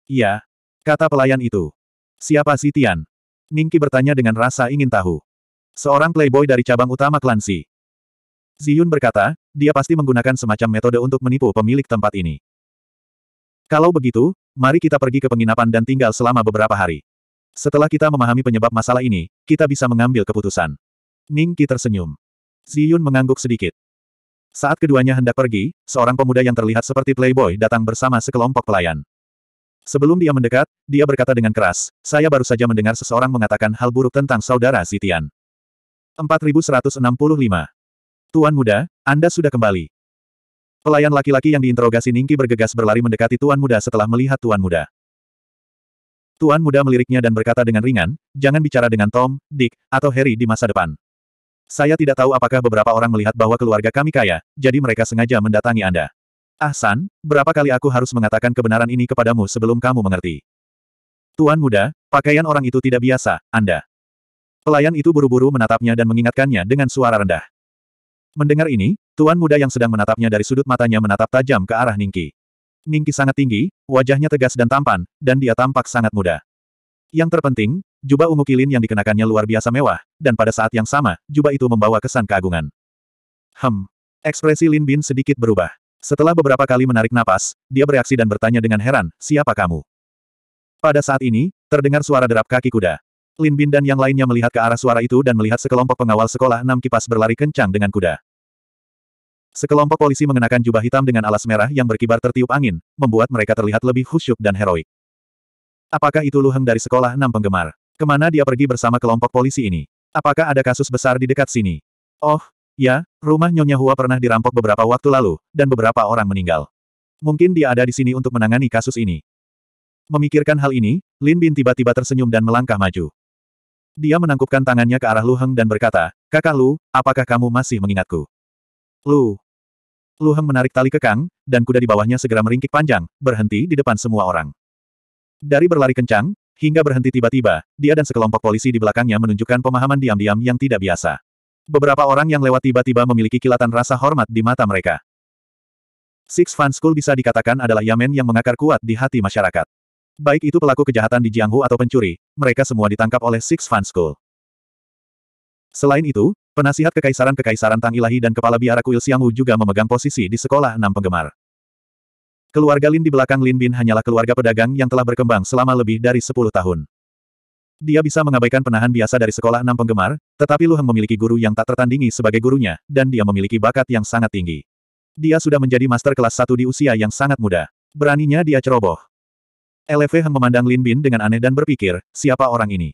S1: Iya. Kata pelayan itu. Siapa Si Tian? Ningki bertanya dengan rasa ingin tahu. Seorang playboy dari cabang utama klan Si. Ziyun berkata, dia pasti menggunakan semacam metode untuk menipu pemilik tempat ini. Kalau begitu, mari kita pergi ke penginapan dan tinggal selama beberapa hari. Setelah kita memahami penyebab masalah ini, kita bisa mengambil keputusan. Ning Qi tersenyum. Ziyun mengangguk sedikit. Saat keduanya hendak pergi, seorang pemuda yang terlihat seperti playboy datang bersama sekelompok pelayan. Sebelum dia mendekat, dia berkata dengan keras, saya baru saja mendengar seseorang mengatakan hal buruk tentang saudara Zitian. 4165 Tuan muda, Anda sudah kembali. Pelayan laki-laki yang diinterogasi Ningki bergegas berlari mendekati Tuan muda setelah melihat Tuan muda. Tuan muda meliriknya dan berkata dengan ringan, jangan bicara dengan Tom, Dick, atau Harry di masa depan. Saya tidak tahu apakah beberapa orang melihat bahwa keluarga kami kaya, jadi mereka sengaja mendatangi Anda. Ahsan, berapa kali aku harus mengatakan kebenaran ini kepadamu sebelum kamu mengerti? Tuan muda, pakaian orang itu tidak biasa, Anda. Pelayan itu buru-buru menatapnya dan mengingatkannya dengan suara rendah. Mendengar ini, tuan muda yang sedang menatapnya dari sudut matanya menatap tajam ke arah Ningki. Ningki sangat tinggi, wajahnya tegas dan tampan, dan dia tampak sangat muda. Yang terpenting, jubah ungu kilin yang dikenakannya luar biasa mewah, dan pada saat yang sama, jubah itu membawa kesan keagungan. Hem. Ekspresi Lin Bin sedikit berubah. Setelah beberapa kali menarik napas, dia bereaksi dan bertanya dengan heran, siapa kamu? Pada saat ini, terdengar suara derap kaki kuda. Lin Bin dan yang lainnya melihat ke arah suara itu dan melihat sekelompok pengawal sekolah enam kipas berlari kencang dengan kuda. Sekelompok polisi mengenakan jubah hitam dengan alas merah yang berkibar tertiup angin, membuat mereka terlihat lebih khusyuk dan heroik. Apakah itu Luheng dari sekolah enam penggemar? Kemana dia pergi bersama kelompok polisi ini? Apakah ada kasus besar di dekat sini? Oh, ya, rumah Nyonya Hua pernah dirampok beberapa waktu lalu, dan beberapa orang meninggal. Mungkin dia ada di sini untuk menangani kasus ini. Memikirkan hal ini, Lin Bin tiba-tiba tersenyum dan melangkah maju. Dia menangkupkan tangannya ke arah Lu Heng dan berkata, Kakak Lu, apakah kamu masih mengingatku? Lu, Luheng menarik tali kekang, dan kuda di bawahnya segera meringkik panjang, berhenti di depan semua orang. Dari berlari kencang, hingga berhenti tiba-tiba, dia dan sekelompok polisi di belakangnya menunjukkan pemahaman diam-diam yang tidak biasa. Beberapa orang yang lewat tiba-tiba memiliki kilatan rasa hormat di mata mereka. Six Fan School bisa dikatakan adalah yamen yang mengakar kuat di hati masyarakat. Baik itu pelaku kejahatan di Jianghu atau pencuri, mereka semua ditangkap oleh Six Fan School. Selain itu, penasihat kekaisaran Kekaisaran Tang Ilahi dan kepala biara Kuil Wu juga memegang posisi di sekolah enam penggemar. Keluarga Lin di belakang Lin Bin hanyalah keluarga pedagang yang telah berkembang selama lebih dari sepuluh tahun. Dia bisa mengabaikan penahan biasa dari sekolah enam penggemar, tetapi Lu Heng memiliki guru yang tak tertandingi sebagai gurunya, dan dia memiliki bakat yang sangat tinggi. Dia sudah menjadi master kelas satu di usia yang sangat muda. Beraninya dia ceroboh. LV Heng memandang Lin Bin dengan aneh dan berpikir, siapa orang ini?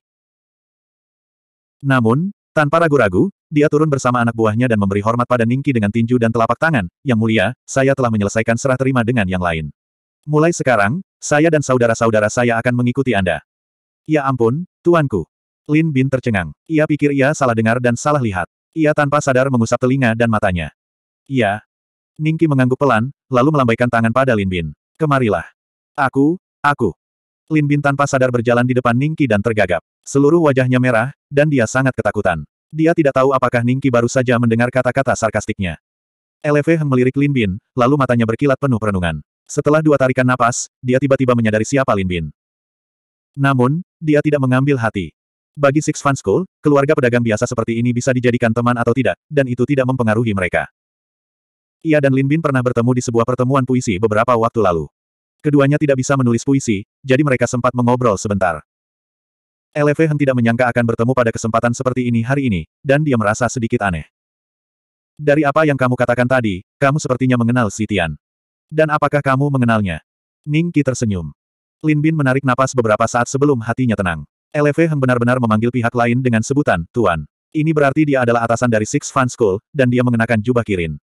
S1: Namun, tanpa ragu-ragu, dia turun bersama anak buahnya dan memberi hormat pada Ningki dengan tinju dan telapak tangan, yang mulia, saya telah menyelesaikan serah terima dengan yang lain. Mulai sekarang, saya dan saudara-saudara saya akan mengikuti Anda. Ya ampun, tuanku. Lin Bin tercengang. Ia pikir ia salah dengar dan salah lihat. Ia tanpa sadar mengusap telinga dan matanya. Ya. Ningki mengangguk pelan, lalu melambaikan tangan pada Lin Bin. Kemarilah. Aku, aku. Lin Bin tanpa sadar berjalan di depan Ningki dan tergagap. Seluruh wajahnya merah, dan dia sangat ketakutan. Dia tidak tahu apakah Ningki baru saja mendengar kata-kata sarkastiknya. LV Heng melirik Lin Bin, lalu matanya berkilat penuh perenungan. Setelah dua tarikan napas, dia tiba-tiba menyadari siapa Lin Bin. Namun, dia tidak mengambil hati. Bagi Six Fun School, keluarga pedagang biasa seperti ini bisa dijadikan teman atau tidak, dan itu tidak mempengaruhi mereka. Ia dan Lin Bin pernah bertemu di sebuah pertemuan puisi beberapa waktu lalu. Keduanya tidak bisa menulis puisi, jadi mereka sempat mengobrol sebentar. Heng tidak menyangka akan bertemu pada kesempatan seperti ini hari ini, dan dia merasa sedikit aneh. Dari apa yang kamu katakan tadi, kamu sepertinya mengenal Si Dan apakah kamu mengenalnya? Ning Qi tersenyum. Lin Bin menarik napas beberapa saat sebelum hatinya tenang. Eleve Heng benar-benar memanggil pihak lain dengan sebutan, Tuan. Ini berarti dia adalah atasan dari Six Fan School, dan dia mengenakan jubah kirin.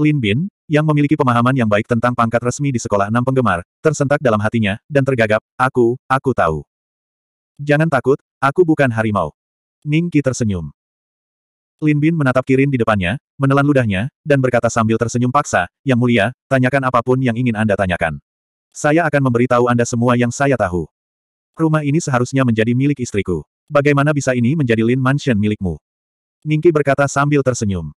S1: Lin Bin, yang memiliki pemahaman yang baik tentang pangkat resmi di sekolah enam penggemar, tersentak dalam hatinya, dan tergagap, aku, aku tahu. Jangan takut, aku bukan harimau. Ning Qi tersenyum. Lin Bin menatap Kirin di depannya, menelan ludahnya, dan berkata sambil tersenyum paksa, Yang mulia, tanyakan apapun yang ingin Anda tanyakan. Saya akan memberitahu Anda semua yang saya tahu. Rumah ini seharusnya menjadi milik istriku. Bagaimana bisa ini menjadi Lin Mansion milikmu? Ningki berkata sambil tersenyum.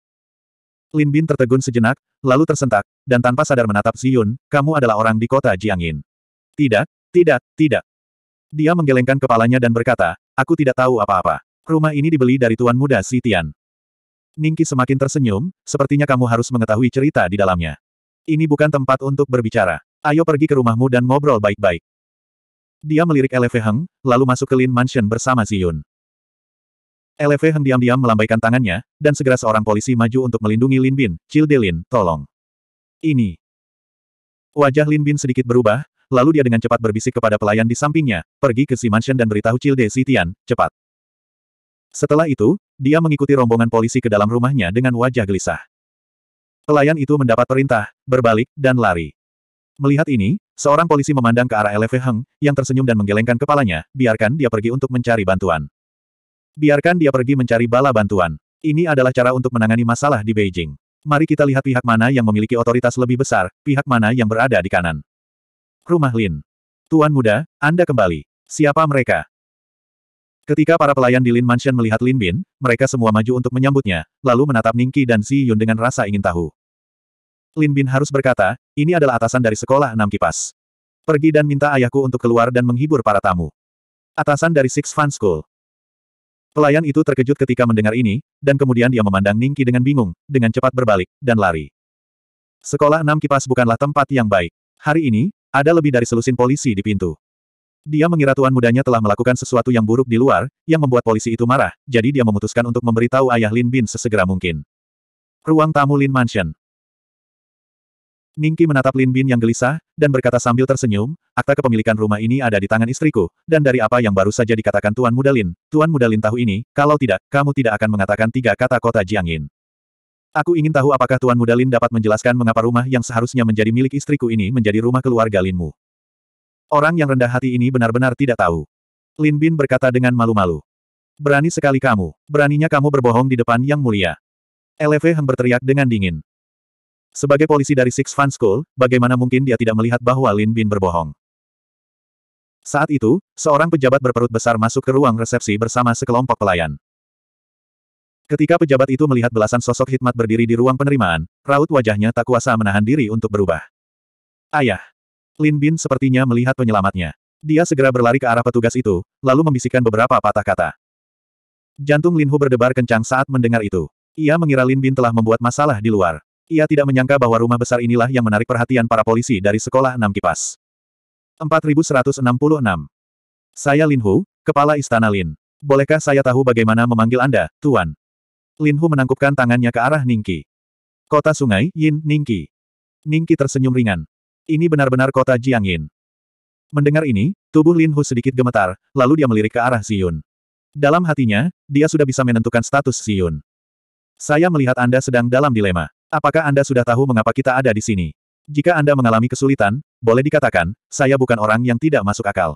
S1: Lin Bin tertegun sejenak, lalu tersentak, dan tanpa sadar menatap Ziyun, kamu adalah orang di kota Jiangin. Tidak, tidak, tidak. Dia menggelengkan kepalanya dan berkata, aku tidak tahu apa-apa. Rumah ini dibeli dari tuan muda Sitian." Ningki semakin tersenyum, sepertinya kamu harus mengetahui cerita di dalamnya. Ini bukan tempat untuk berbicara. Ayo pergi ke rumahmu dan ngobrol baik-baik. Dia melirik Eleveheng, Heng, lalu masuk ke Lin Mansion bersama Ziyun. Yun. Heng diam-diam melambaikan tangannya, dan segera seorang polisi maju untuk melindungi Lin Bin, Childe Lin, tolong. Ini, Wajah Lin Bin sedikit berubah, lalu dia dengan cepat berbisik kepada pelayan di sampingnya, pergi ke si mansion dan beritahu Cilde Sitian, cepat. Setelah itu, dia mengikuti rombongan polisi ke dalam rumahnya dengan wajah gelisah. Pelayan itu mendapat perintah, berbalik, dan lari. Melihat ini, seorang polisi memandang ke arah LV Heng, yang tersenyum dan menggelengkan kepalanya, biarkan dia pergi untuk mencari bantuan. Biarkan dia pergi mencari bala bantuan. Ini adalah cara untuk menangani masalah di Beijing. Mari kita lihat pihak mana yang memiliki otoritas lebih besar, pihak mana yang berada di kanan. Rumah Lin. Tuan muda, Anda kembali. Siapa mereka? Ketika para pelayan di Lin Mansion melihat Lin Bin, mereka semua maju untuk menyambutnya, lalu menatap Ningki dan Si Yun dengan rasa ingin tahu. Lin Bin harus berkata, ini adalah atasan dari sekolah enam kipas. Pergi dan minta ayahku untuk keluar dan menghibur para tamu. Atasan dari Six Fun School. Pelayan itu terkejut ketika mendengar ini, dan kemudian dia memandang Ningki dengan bingung, dengan cepat berbalik, dan lari. Sekolah enam kipas bukanlah tempat yang baik. Hari ini, ada lebih dari selusin polisi di pintu. Dia mengira tuan mudanya telah melakukan sesuatu yang buruk di luar, yang membuat polisi itu marah, jadi dia memutuskan untuk memberitahu ayah Lin Bin sesegera mungkin. Ruang tamu Lin Mansion. Ningki menatap Lin Bin yang gelisah, dan berkata sambil tersenyum, akta kepemilikan rumah ini ada di tangan istriku, dan dari apa yang baru saja dikatakan Tuan Muda Lin, Tuan Muda Lin tahu ini, kalau tidak, kamu tidak akan mengatakan tiga kata kota Jiangyin. Aku ingin tahu apakah Tuan Muda Lin dapat menjelaskan mengapa rumah yang seharusnya menjadi milik istriku ini menjadi rumah keluarga Linmu. Orang yang rendah hati ini benar-benar tidak tahu. Lin Bin berkata dengan malu-malu. Berani sekali kamu. Beraninya kamu berbohong di depan Yang Mulia. LV heng berteriak dengan dingin. Sebagai polisi dari Six Fun School, bagaimana mungkin dia tidak melihat bahwa Lin Bin berbohong? Saat itu, seorang pejabat berperut besar masuk ke ruang resepsi bersama sekelompok pelayan. Ketika pejabat itu melihat belasan sosok hikmat berdiri di ruang penerimaan, raut wajahnya tak kuasa menahan diri untuk berubah. Ayah! Lin Bin sepertinya melihat penyelamatnya. Dia segera berlari ke arah petugas itu, lalu membisikkan beberapa patah kata. Jantung Lin Hu berdebar kencang saat mendengar itu. Ia mengira Lin Bin telah membuat masalah di luar. Ia tidak menyangka bahwa rumah besar inilah yang menarik perhatian para polisi dari sekolah enam kipas. 4166 Saya Lin Hu, Kepala Istana Lin. Bolehkah saya tahu bagaimana memanggil Anda, Tuan? Lin Hu menangkupkan tangannya ke arah Ningki. Kota sungai, Yin, Ningki. Ningki tersenyum ringan. Ini benar-benar kota Jiangyin. Mendengar ini, tubuh Lin Hu sedikit gemetar, lalu dia melirik ke arah Siyun. Dalam hatinya, dia sudah bisa menentukan status Siyun. Saya melihat Anda sedang dalam dilema. Apakah Anda sudah tahu mengapa kita ada di sini? Jika Anda mengalami kesulitan, boleh dikatakan, saya bukan orang yang tidak masuk akal.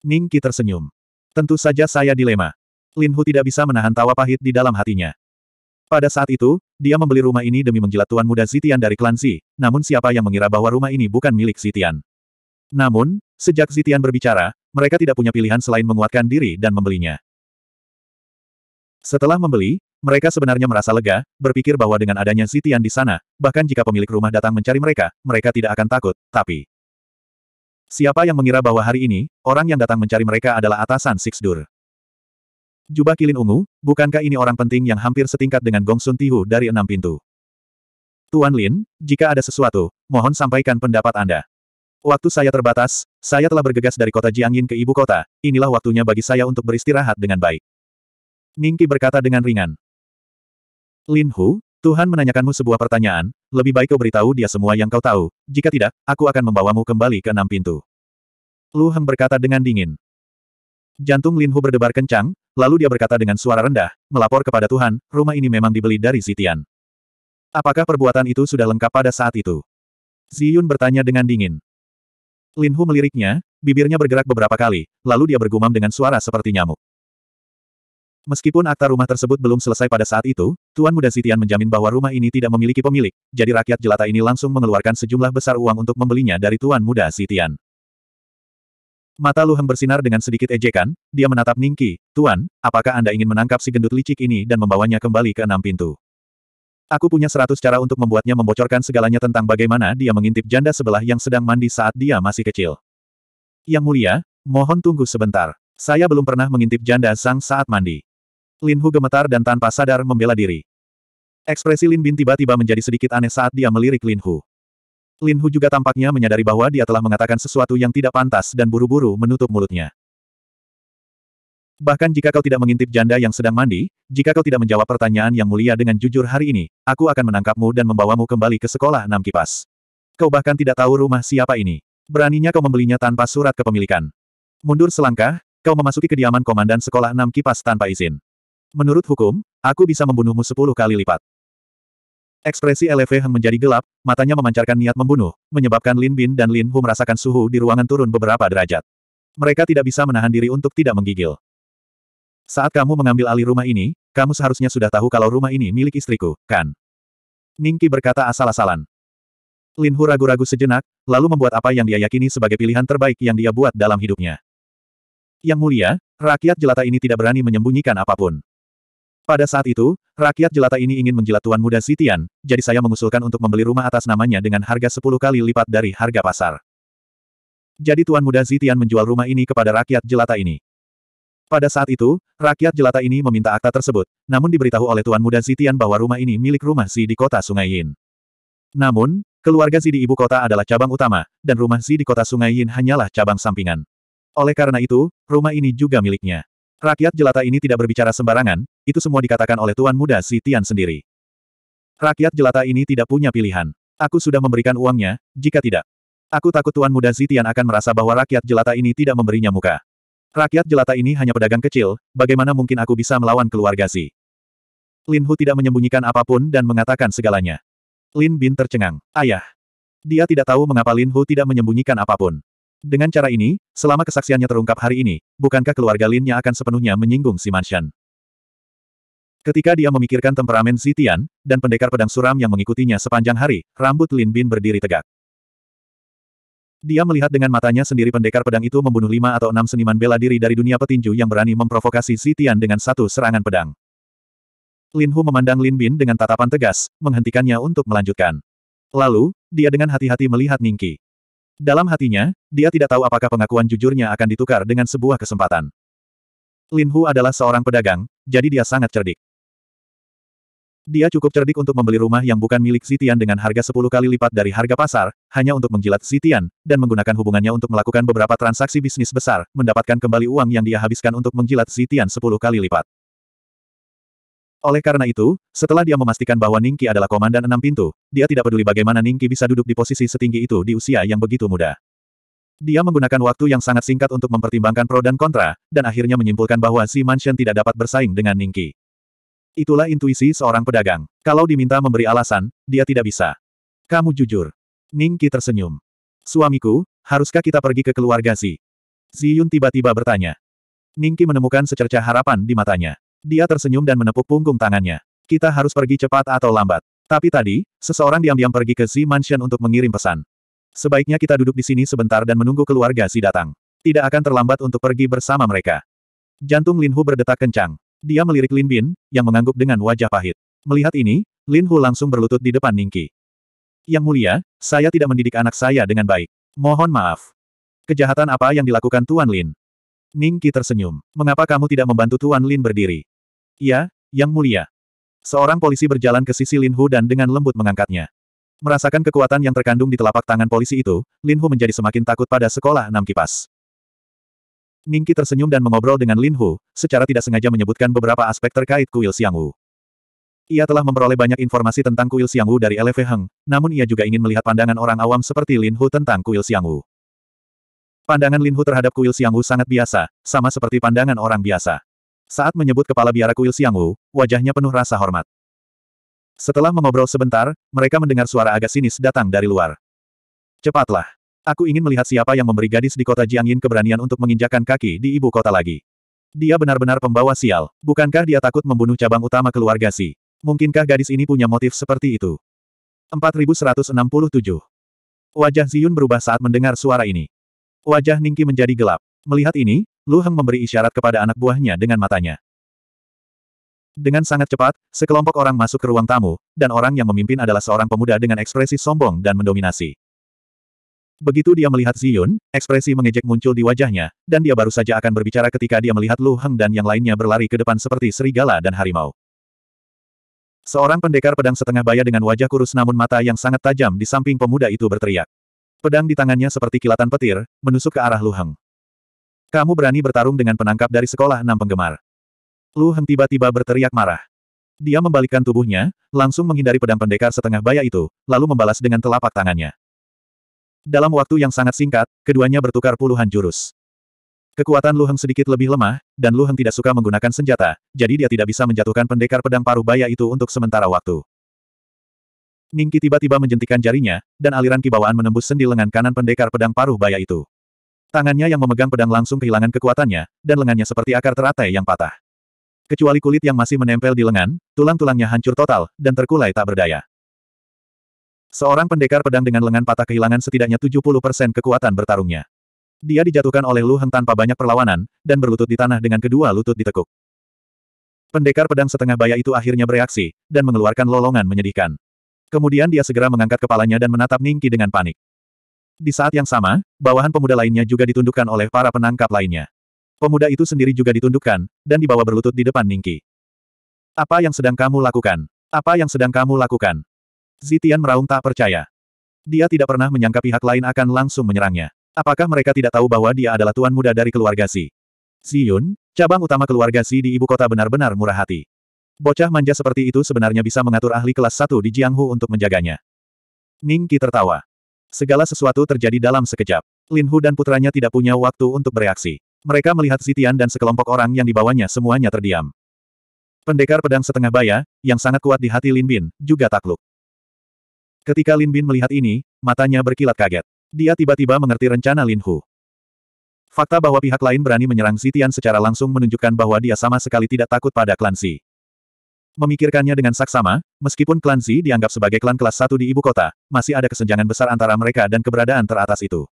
S1: Ningki tersenyum. Tentu saja saya dilema. Lin Hu tidak bisa menahan tawa pahit di dalam hatinya. Pada saat itu, dia membeli rumah ini demi menjilat tuan muda Zitian dari klan Xi, namun siapa yang mengira bahwa rumah ini bukan milik Zitian. Namun, sejak Zitian berbicara, mereka tidak punya pilihan selain menguatkan diri dan membelinya. Setelah membeli, mereka sebenarnya merasa lega, berpikir bahwa dengan adanya Zitian di sana, bahkan jika pemilik rumah datang mencari mereka, mereka tidak akan takut, tapi... Siapa yang mengira bahwa hari ini, orang yang datang mencari mereka adalah atasan Sixdur. Jubah kilin ungu, bukankah ini orang penting yang hampir setingkat dengan Gong Sun Tihu dari enam pintu? Tuan Lin, jika ada sesuatu, mohon sampaikan pendapat Anda. Waktu saya terbatas, saya telah bergegas dari kota Jiangyin ke ibu kota, inilah waktunya bagi saya untuk beristirahat dengan baik. Ningki berkata dengan ringan. Lin Hu, Tuhan menanyakanmu sebuah pertanyaan, lebih baik kau beritahu dia semua yang kau tahu, jika tidak, aku akan membawamu kembali ke enam pintu. Lu Heng berkata dengan dingin. Jantung Lin Hu berdebar kencang, Lalu dia berkata dengan suara rendah, melapor kepada Tuhan, rumah ini memang dibeli dari Zitian. Apakah perbuatan itu sudah lengkap pada saat itu? Ziyun bertanya dengan dingin. Lin Hu meliriknya, bibirnya bergerak beberapa kali, lalu dia bergumam dengan suara seperti nyamuk. Meskipun akta rumah tersebut belum selesai pada saat itu, Tuan Muda Zitian menjamin bahwa rumah ini tidak memiliki pemilik, jadi rakyat jelata ini langsung mengeluarkan sejumlah besar uang untuk membelinya dari Tuan Muda Zitian. Mata Luhem bersinar dengan sedikit ejekan, dia menatap Ningki, Tuan, apakah Anda ingin menangkap si gendut licik ini dan membawanya kembali ke enam pintu? Aku punya seratus cara untuk membuatnya membocorkan segalanya tentang bagaimana dia mengintip janda sebelah yang sedang mandi saat dia masih kecil. Yang mulia, mohon tunggu sebentar. Saya belum pernah mengintip janda sang saat mandi. Lin Hu gemetar dan tanpa sadar membela diri. Ekspresi Lin Bin tiba-tiba menjadi sedikit aneh saat dia melirik Lin Hu. Lin Hu juga tampaknya menyadari bahwa dia telah mengatakan sesuatu yang tidak pantas dan buru-buru menutup mulutnya. Bahkan jika kau tidak mengintip janda yang sedang mandi, jika kau tidak menjawab pertanyaan yang mulia dengan jujur hari ini, aku akan menangkapmu dan membawamu kembali ke sekolah enam kipas. Kau bahkan tidak tahu rumah siapa ini. Beraninya kau membelinya tanpa surat kepemilikan. Mundur selangkah, kau memasuki kediaman komandan sekolah enam kipas tanpa izin. Menurut hukum, aku bisa membunuhmu sepuluh kali lipat. Ekspresi LFH menjadi gelap, matanya memancarkan niat membunuh, menyebabkan Lin Bin dan Lin Hu merasakan suhu di ruangan turun beberapa derajat. Mereka tidak bisa menahan diri untuk tidak menggigil. Saat kamu mengambil alih rumah ini, kamu seharusnya sudah tahu kalau rumah ini milik istriku, kan? Ningki berkata asal-asalan. Lin Hu ragu-ragu sejenak, lalu membuat apa yang dia yakini sebagai pilihan terbaik yang dia buat dalam hidupnya. Yang mulia, rakyat jelata ini tidak berani menyembunyikan apapun. Pada saat itu, rakyat jelata ini ingin menjilat Tuan Muda Sitian, jadi saya mengusulkan untuk membeli rumah atas namanya dengan harga 10 kali lipat dari harga pasar. Jadi Tuan Muda Zitian menjual rumah ini kepada rakyat jelata ini. Pada saat itu, rakyat jelata ini meminta akta tersebut, namun diberitahu oleh Tuan Muda Zitian bahwa rumah ini milik rumah Si di kota Sungai Yin. Namun, keluarga Si di ibu kota adalah cabang utama, dan rumah Si di kota Sungai Yin hanyalah cabang sampingan. Oleh karena itu, rumah ini juga miliknya. Rakyat jelata ini tidak berbicara sembarangan, itu semua dikatakan oleh Tuan Muda Si Tian sendiri. Rakyat jelata ini tidak punya pilihan. Aku sudah memberikan uangnya, jika tidak. Aku takut Tuan Muda Si Tian akan merasa bahwa rakyat jelata ini tidak memberinya muka. Rakyat jelata ini hanya pedagang kecil, bagaimana mungkin aku bisa melawan keluarga Si? Lin Hu tidak menyembunyikan apapun dan mengatakan segalanya. Lin Bin tercengang. Ayah. Dia tidak tahu mengapa Lin Hu tidak menyembunyikan apapun. Dengan cara ini, selama kesaksiannya terungkap hari ini, bukankah keluarga Linnya akan sepenuhnya menyinggung si Manshan? Ketika dia memikirkan temperamen Zitian, dan pendekar pedang suram yang mengikutinya sepanjang hari, rambut Lin Bin berdiri tegak. Dia melihat dengan matanya sendiri pendekar pedang itu membunuh lima atau enam seniman bela diri dari dunia petinju yang berani memprovokasi Zitian dengan satu serangan pedang. Lin Hu memandang Lin Bin dengan tatapan tegas, menghentikannya untuk melanjutkan. Lalu, dia dengan hati-hati melihat Ningki. Dalam hatinya, dia tidak tahu apakah pengakuan jujurnya akan ditukar dengan sebuah kesempatan. Lin Hu adalah seorang pedagang, jadi dia sangat cerdik. Dia cukup cerdik untuk membeli rumah yang bukan milik Sitian dengan harga 10 kali lipat dari harga pasar, hanya untuk menjilat Sitian, dan menggunakan hubungannya untuk melakukan beberapa transaksi bisnis besar, mendapatkan kembali uang yang dia habiskan untuk menjilat Sitian 10 kali lipat. Oleh karena itu, setelah dia memastikan bahwa Ningki adalah komandan enam pintu, dia tidak peduli bagaimana Ningki bisa duduk di posisi setinggi itu di usia yang begitu muda. Dia menggunakan waktu yang sangat singkat untuk mempertimbangkan pro dan kontra, dan akhirnya menyimpulkan bahwa Si Mansion tidak dapat bersaing dengan Ningki. Itulah intuisi seorang pedagang. Kalau diminta memberi alasan, dia tidak bisa. Kamu jujur. Ningki tersenyum. Suamiku, haruskah kita pergi ke keluarga Si? Ziyun tiba-tiba bertanya. Ningki menemukan secerca harapan di matanya. Dia tersenyum dan menepuk punggung tangannya. Kita harus pergi cepat atau lambat. Tapi tadi, seseorang diam-diam pergi ke si Mansion untuk mengirim pesan. Sebaiknya kita duduk di sini sebentar dan menunggu keluarga si datang. Tidak akan terlambat untuk pergi bersama mereka. Jantung Lin Hu berdetak kencang. Dia melirik Lin Bin, yang mengangguk dengan wajah pahit. Melihat ini, Lin Hu langsung berlutut di depan Ningki. Yang mulia, saya tidak mendidik anak saya dengan baik. Mohon maaf. Kejahatan apa yang dilakukan Tuan Lin? Ningki tersenyum. Mengapa kamu tidak membantu Tuan Lin berdiri? Iya, Yang Mulia. Seorang polisi berjalan ke sisi Lin Hu dan dengan lembut mengangkatnya. Merasakan kekuatan yang terkandung di telapak tangan polisi itu, Lin Hu menjadi semakin takut pada sekolah enam kipas. Ningki tersenyum dan mengobrol dengan Lin Hu, secara tidak sengaja menyebutkan beberapa aspek terkait kuil Wu. Ia telah memperoleh banyak informasi tentang kuil Wu dari LV Heng, namun ia juga ingin melihat pandangan orang awam seperti Lin Hu tentang kuil Wu. Pandangan Lin Hu terhadap kuil Wu sangat biasa, sama seperti pandangan orang biasa. Saat menyebut kepala biara kuil Wu, wajahnya penuh rasa hormat. Setelah mengobrol sebentar, mereka mendengar suara agak sinis datang dari luar. Cepatlah. Aku ingin melihat siapa yang memberi gadis di kota Jiangyin keberanian untuk menginjakan kaki di ibu kota lagi. Dia benar-benar pembawa sial. Bukankah dia takut membunuh cabang utama keluarga si? Mungkinkah gadis ini punya motif seperti itu? 4167. Wajah Ziyun berubah saat mendengar suara ini. Wajah Ningki menjadi gelap. Melihat ini, Lu Heng memberi isyarat kepada anak buahnya dengan matanya. Dengan sangat cepat, sekelompok orang masuk ke ruang tamu, dan orang yang memimpin adalah seorang pemuda dengan ekspresi sombong dan mendominasi. Begitu dia melihat Ziyun, ekspresi mengejek muncul di wajahnya, dan dia baru saja akan berbicara ketika dia melihat Lu Heng dan yang lainnya berlari ke depan seperti serigala dan harimau. Seorang pendekar pedang setengah baya dengan wajah kurus namun mata yang sangat tajam di samping pemuda itu berteriak. Pedang di tangannya seperti kilatan petir, menusuk ke arah Lu Heng. Kamu berani bertarung dengan penangkap dari sekolah enam penggemar. Lu Heng tiba-tiba berteriak marah. Dia membalikkan tubuhnya, langsung menghindari pedang pendekar setengah baya itu, lalu membalas dengan telapak tangannya. Dalam waktu yang sangat singkat, keduanya bertukar puluhan jurus. Kekuatan Lu Heng sedikit lebih lemah, dan Lu Heng tidak suka menggunakan senjata, jadi dia tidak bisa menjatuhkan pendekar pedang paruh baya itu untuk sementara waktu. Ningki tiba-tiba menjentikan jarinya, dan aliran kibawaan menembus sendi lengan kanan pendekar pedang paruh baya itu. Tangannya yang memegang pedang langsung kehilangan kekuatannya, dan lengannya seperti akar teratai yang patah. Kecuali kulit yang masih menempel di lengan, tulang-tulangnya hancur total, dan terkulai tak berdaya. Seorang pendekar pedang dengan lengan patah kehilangan setidaknya 70% kekuatan bertarungnya. Dia dijatuhkan oleh Lu Heng tanpa banyak perlawanan, dan berlutut di tanah dengan kedua lutut ditekuk. Pendekar pedang setengah baya itu akhirnya bereaksi, dan mengeluarkan lolongan menyedihkan. Kemudian dia segera mengangkat kepalanya dan menatap Ningki dengan panik. Di saat yang sama, bawahan pemuda lainnya juga ditundukkan oleh para penangkap lainnya. Pemuda itu sendiri juga ditundukkan, dan dibawa berlutut di depan Ningki. Apa yang sedang kamu lakukan? Apa yang sedang kamu lakukan? Zitian meraung tak percaya. Dia tidak pernah menyangka pihak lain akan langsung menyerangnya. Apakah mereka tidak tahu bahwa dia adalah tuan muda dari keluarga Si? Ziyun, cabang utama keluarga Si di ibu kota benar-benar murah hati. Bocah manja seperti itu sebenarnya bisa mengatur ahli kelas 1 di Jianghu untuk menjaganya. Ningki tertawa. Segala sesuatu terjadi dalam sekejap. Lin Hu dan putranya tidak punya waktu untuk bereaksi. Mereka melihat Zitian dan sekelompok orang yang dibawanya semuanya terdiam. Pendekar pedang setengah baya, yang sangat kuat di hati Lin Bin, juga takluk. Ketika Lin Bin melihat ini, matanya berkilat kaget. Dia tiba-tiba mengerti rencana Lin Hu. Fakta bahwa pihak lain berani menyerang Zitian secara langsung menunjukkan bahwa dia sama sekali tidak takut pada klan Si. Memikirkannya dengan saksama, meskipun klan Zi dianggap sebagai klan kelas satu di ibu kota, masih ada kesenjangan besar antara mereka dan keberadaan teratas itu.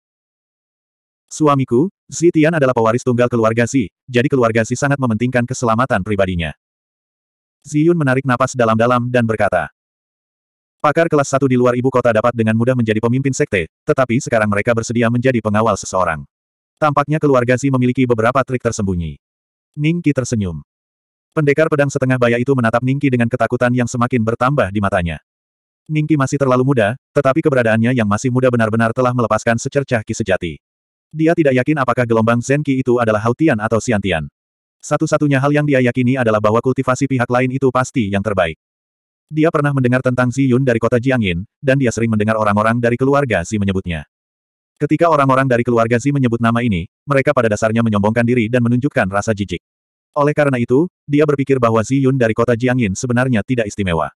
S1: Suamiku, Zi Tian adalah pewaris tunggal keluarga Zi, jadi keluarga Zi sangat mementingkan keselamatan pribadinya. Zi Yun menarik napas dalam-dalam dan berkata, Pakar kelas satu di luar ibu kota dapat dengan mudah menjadi pemimpin sekte, tetapi sekarang mereka bersedia menjadi pengawal seseorang. Tampaknya keluarga Zi memiliki beberapa trik tersembunyi. Ning tersenyum. Pendekar pedang setengah baya itu menatap Ningki dengan ketakutan yang semakin bertambah di matanya. Ningki masih terlalu muda, tetapi keberadaannya yang masih muda benar-benar telah melepaskan secercah ki sejati. Dia tidak yakin apakah gelombang Zenki itu adalah Hautian atau siantian. Satu-satunya hal yang dia yakini adalah bahwa kultivasi pihak lain itu pasti yang terbaik. Dia pernah mendengar tentang Yun dari kota Jiangin, dan dia sering mendengar orang-orang dari keluarga Zi menyebutnya. Ketika orang-orang dari keluarga Zi menyebut nama ini, mereka pada dasarnya menyombongkan diri dan menunjukkan rasa jijik. Oleh karena itu, dia berpikir bahwa Ziyun dari kota Jiangyin sebenarnya tidak istimewa.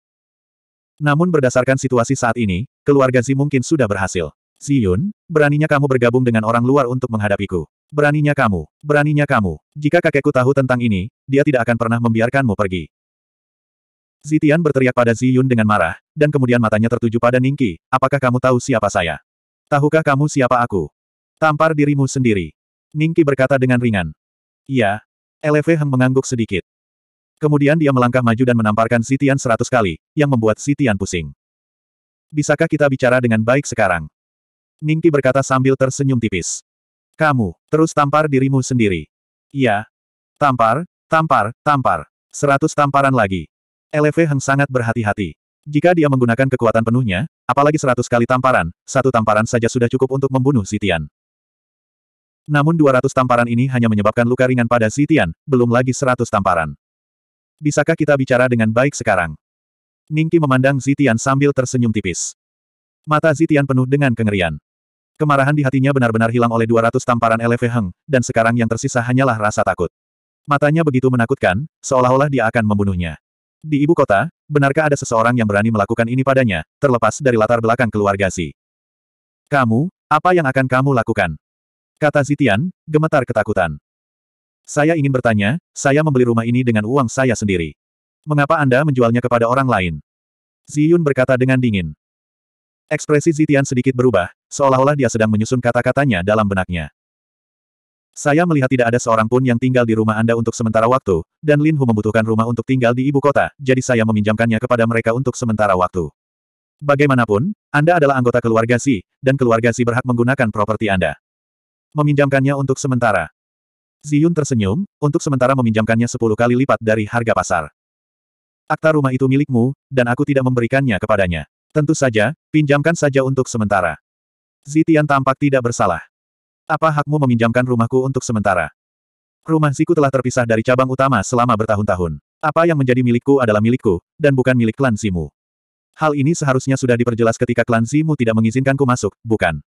S1: Namun berdasarkan situasi saat ini, keluarga Zi mungkin sudah berhasil. Ziyun, beraninya kamu bergabung dengan orang luar untuk menghadapiku. Beraninya kamu, beraninya kamu. Jika kakekku tahu tentang ini, dia tidak akan pernah membiarkanmu pergi. Zitian berteriak pada Ziyun dengan marah, dan kemudian matanya tertuju pada Ningki, apakah kamu tahu siapa saya? Tahukah kamu siapa aku? Tampar dirimu sendiri. Ningki berkata dengan ringan. Iya, LV Heng mengangguk sedikit. Kemudian dia melangkah maju dan menamparkan Sitian seratus kali, yang membuat Sitian pusing. Bisakah kita bicara dengan baik sekarang? Ningki berkata sambil tersenyum tipis. Kamu, terus tampar dirimu sendiri. Iya. Tampar, tampar, tampar. Seratus tamparan lagi. LV Heng sangat berhati-hati. Jika dia menggunakan kekuatan penuhnya, apalagi seratus kali tamparan, satu tamparan saja sudah cukup untuk membunuh Sitian. Namun 200 tamparan ini hanya menyebabkan luka ringan pada Zitian, belum lagi 100 tamparan. Bisakah kita bicara dengan baik sekarang? Ningki memandang Zitian sambil tersenyum tipis. Mata Zitian penuh dengan kengerian. Kemarahan di hatinya benar-benar hilang oleh 200 tamparan LV Heng, dan sekarang yang tersisa hanyalah rasa takut. Matanya begitu menakutkan, seolah-olah dia akan membunuhnya. Di ibu kota, benarkah ada seseorang yang berani melakukan ini padanya, terlepas dari latar belakang keluarga Si? Kamu, apa yang akan kamu lakukan? Kata Zitian, gemetar ketakutan. Saya ingin bertanya, saya membeli rumah ini dengan uang saya sendiri. Mengapa Anda menjualnya kepada orang lain? Ziyun berkata dengan dingin. Ekspresi Zitian sedikit berubah, seolah-olah dia sedang menyusun kata-katanya dalam benaknya. Saya melihat tidak ada seorang pun yang tinggal di rumah Anda untuk sementara waktu, dan Lin Hu membutuhkan rumah untuk tinggal di ibu kota, jadi saya meminjamkannya kepada mereka untuk sementara waktu. Bagaimanapun, Anda adalah anggota keluarga Si, dan keluarga Si berhak menggunakan properti Anda. Meminjamkannya untuk sementara. Ziyun tersenyum, untuk sementara meminjamkannya sepuluh kali lipat dari harga pasar. Akta rumah itu milikmu, dan aku tidak memberikannya kepadanya. Tentu saja, pinjamkan saja untuk sementara. Zitian tampak tidak bersalah. Apa hakmu meminjamkan rumahku untuk sementara? Rumah Ziku telah terpisah dari cabang utama selama bertahun-tahun. Apa yang menjadi milikku adalah milikku, dan bukan milik klan Zimu. Hal ini seharusnya sudah diperjelas ketika klan Zimu tidak mengizinkanku masuk, bukan?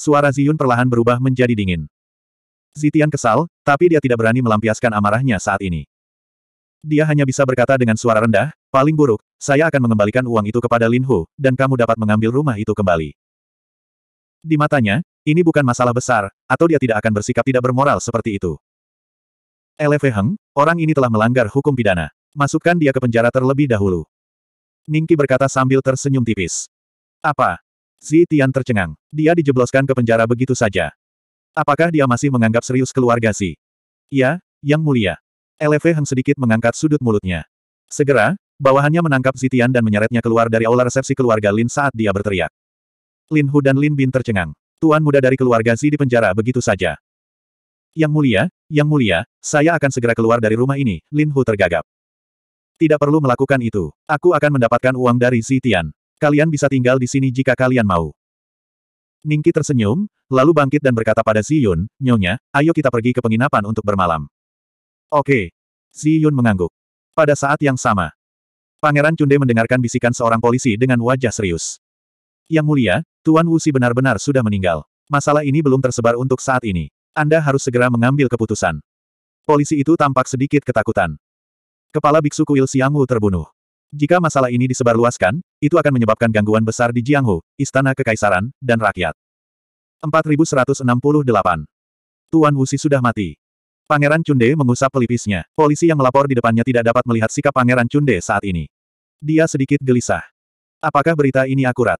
S1: Suara Ziyun perlahan berubah menjadi dingin. Zitian kesal, tapi dia tidak berani melampiaskan amarahnya saat ini. Dia hanya bisa berkata dengan suara rendah, paling buruk, saya akan mengembalikan uang itu kepada Lin Hu, dan kamu dapat mengambil rumah itu kembali. Di matanya, ini bukan masalah besar, atau dia tidak akan bersikap tidak bermoral seperti itu. LV Heng, orang ini telah melanggar hukum pidana. Masukkan dia ke penjara terlebih dahulu. Ningki berkata sambil tersenyum tipis. Apa, Zitian Tian tercengang. Dia dijebloskan ke penjara begitu saja. Apakah dia masih menganggap serius keluarga Si? Ya, Yang Mulia. LV Heng sedikit mengangkat sudut mulutnya. Segera, bawahannya menangkap Zitian dan menyeretnya keluar dari aula resepsi keluarga Lin saat dia berteriak. Lin Hu dan Lin Bin tercengang. Tuan muda dari keluarga Zi di penjara begitu saja. Yang mulia, yang mulia, saya akan segera keluar dari rumah ini, Lin Hu tergagap. Tidak perlu melakukan itu. Aku akan mendapatkan uang dari Zitian. Kalian bisa tinggal di sini jika kalian mau. Ningki tersenyum, lalu bangkit dan berkata pada Si Nyonya, ayo kita pergi ke penginapan untuk bermalam. Oke. Si mengangguk. Pada saat yang sama. Pangeran Cunde mendengarkan bisikan seorang polisi dengan wajah serius. Yang mulia, Tuan Wusi benar-benar sudah meninggal. Masalah ini belum tersebar untuk saat ini. Anda harus segera mengambil keputusan. Polisi itu tampak sedikit ketakutan. Kepala Biksu Kuil Siangwu terbunuh. Jika masalah ini disebarluaskan, itu akan menyebabkan gangguan besar di Jianghu, Istana Kekaisaran, dan rakyat. 4168. Tuan Wuxi sudah mati. Pangeran Chunde mengusap pelipisnya. Polisi yang melapor di depannya tidak dapat melihat sikap Pangeran Chunde saat ini. Dia sedikit gelisah. Apakah berita ini akurat?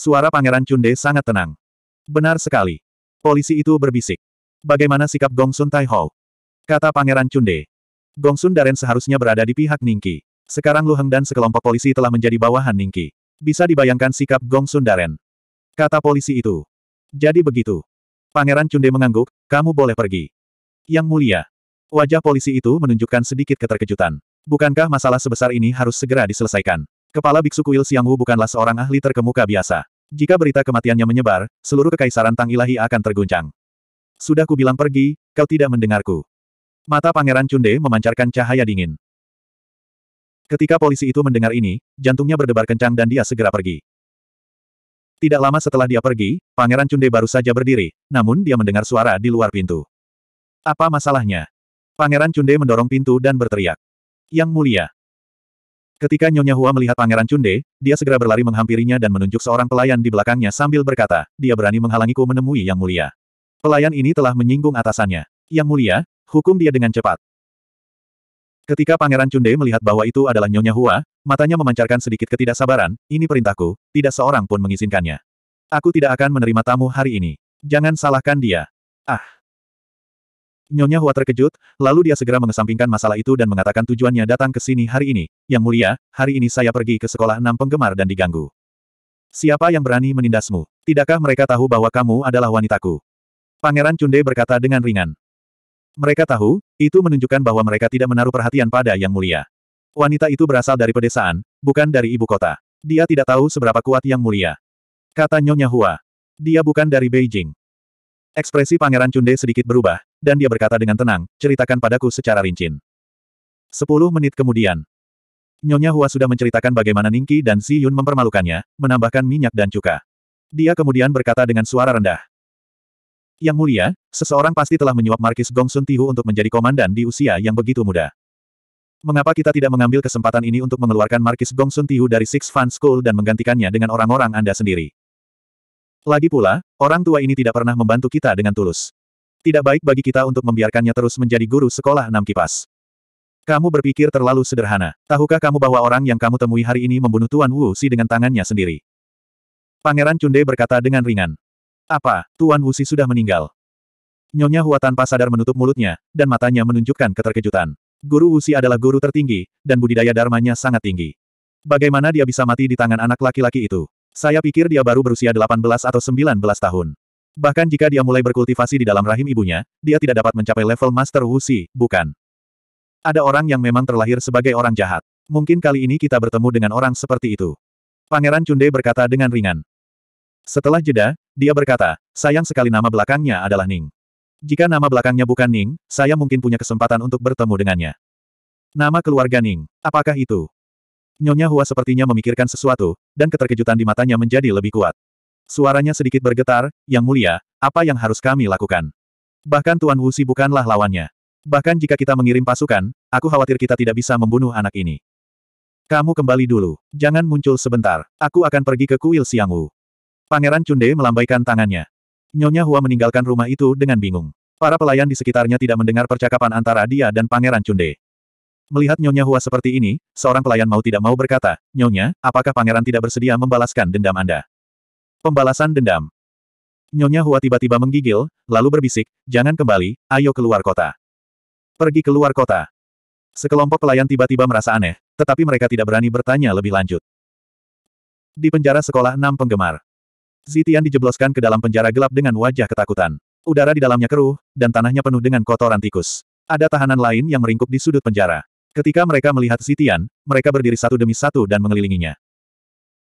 S1: Suara Pangeran Chunde sangat tenang. Benar sekali. Polisi itu berbisik. Bagaimana sikap Gongsun Taihou? Kata Pangeran Chunde. Gongsun Daren seharusnya berada di pihak Ningki. Sekarang Lu Heng dan sekelompok polisi telah menjadi bawahan Ningki. Bisa dibayangkan sikap Gong Sundaren. Kata polisi itu. Jadi begitu. Pangeran Cunde mengangguk, kamu boleh pergi. Yang mulia. Wajah polisi itu menunjukkan sedikit keterkejutan. Bukankah masalah sebesar ini harus segera diselesaikan? Kepala Biksu Kuil Siang Wu bukanlah seorang ahli terkemuka biasa. Jika berita kematiannya menyebar, seluruh kekaisaran Tang Ilahi akan terguncang. Sudah kubilang pergi, kau tidak mendengarku. Mata Pangeran Cunde memancarkan cahaya dingin. Ketika polisi itu mendengar ini, jantungnya berdebar kencang dan dia segera pergi. Tidak lama setelah dia pergi, Pangeran Cunde baru saja berdiri, namun dia mendengar suara di luar pintu. Apa masalahnya? Pangeran Cunde mendorong pintu dan berteriak. Yang mulia. Ketika Nyonya Hua melihat Pangeran Cunde, dia segera berlari menghampirinya dan menunjuk seorang pelayan di belakangnya sambil berkata, dia berani menghalangiku menemui Yang Mulia. Pelayan ini telah menyinggung atasannya. Yang Mulia, hukum dia dengan cepat. Ketika Pangeran Cunde melihat bahwa itu adalah Nyonya Hua, matanya memancarkan sedikit ketidaksabaran, ini perintahku, tidak seorang pun mengizinkannya. Aku tidak akan menerima tamu hari ini. Jangan salahkan dia. Ah. Nyonya Hua terkejut, lalu dia segera mengesampingkan masalah itu dan mengatakan tujuannya datang ke sini hari ini. Yang mulia, hari ini saya pergi ke sekolah enam penggemar dan diganggu. Siapa yang berani menindasmu? Tidakkah mereka tahu bahwa kamu adalah wanitaku? Pangeran Cunde berkata dengan ringan. Mereka tahu, itu menunjukkan bahwa mereka tidak menaruh perhatian pada Yang Mulia. Wanita itu berasal dari pedesaan, bukan dari ibu kota. Dia tidak tahu seberapa kuat Yang Mulia. Kata Nyonya Hua. Dia bukan dari Beijing. Ekspresi Pangeran Cunde sedikit berubah, dan dia berkata dengan tenang, ceritakan padaku secara rinci. Sepuluh menit kemudian. Nyonya Hua sudah menceritakan bagaimana Ningki dan Si Yun mempermalukannya, menambahkan minyak dan cuka. Dia kemudian berkata dengan suara rendah. Yang mulia, seseorang pasti telah menyuap Markis Gong Sun Tihu untuk menjadi komandan di usia yang begitu muda. Mengapa kita tidak mengambil kesempatan ini untuk mengeluarkan Markis Gong Sun Tihu dari Six Fan School dan menggantikannya dengan orang-orang Anda sendiri? Lagi pula, orang tua ini tidak pernah membantu kita dengan tulus. Tidak baik bagi kita untuk membiarkannya terus menjadi guru sekolah enam kipas. Kamu berpikir terlalu sederhana. Tahukah kamu bahwa orang yang kamu temui hari ini membunuh Tuan Wu Si dengan tangannya sendiri? Pangeran Cunde berkata dengan ringan. Apa, Tuan Wuxi sudah meninggal? Nyonya Hua tanpa sadar menutup mulutnya, dan matanya menunjukkan keterkejutan. Guru Wuxi adalah guru tertinggi, dan budidaya dharmanya sangat tinggi. Bagaimana dia bisa mati di tangan anak laki-laki itu? Saya pikir dia baru berusia 18 atau 19 tahun. Bahkan jika dia mulai berkultivasi di dalam rahim ibunya, dia tidak dapat mencapai level Master Wuxi, bukan? Ada orang yang memang terlahir sebagai orang jahat. Mungkin kali ini kita bertemu dengan orang seperti itu. Pangeran Cunde berkata dengan ringan. Setelah jeda, dia berkata, sayang sekali nama belakangnya adalah Ning. Jika nama belakangnya bukan Ning, saya mungkin punya kesempatan untuk bertemu dengannya. Nama keluarga Ning, apakah itu? Nyonya Hua sepertinya memikirkan sesuatu, dan keterkejutan di matanya menjadi lebih kuat. Suaranya sedikit bergetar, yang mulia, apa yang harus kami lakukan? Bahkan Tuan Wuxi bukanlah lawannya. Bahkan jika kita mengirim pasukan, aku khawatir kita tidak bisa membunuh anak ini. Kamu kembali dulu. Jangan muncul sebentar. Aku akan pergi ke kuil Siang Wu. Pangeran Cunde melambaikan tangannya. Nyonya Hua meninggalkan rumah itu dengan bingung. Para pelayan di sekitarnya tidak mendengar percakapan antara dia dan Pangeran Cunde. Melihat Nyonya Hua seperti ini, seorang pelayan mau tidak mau berkata, Nyonya, apakah Pangeran tidak bersedia membalaskan dendam Anda? Pembalasan dendam. Nyonya Hua tiba-tiba menggigil, lalu berbisik, jangan kembali, ayo keluar kota. Pergi keluar kota. Sekelompok pelayan tiba-tiba merasa aneh, tetapi mereka tidak berani bertanya lebih lanjut. Di penjara sekolah enam penggemar. Zitian dijebloskan ke dalam penjara gelap dengan wajah ketakutan. Udara di dalamnya keruh, dan tanahnya penuh dengan kotoran tikus. Ada tahanan lain yang meringkuk di sudut penjara. Ketika mereka melihat Zitian, mereka berdiri satu demi satu dan mengelilinginya.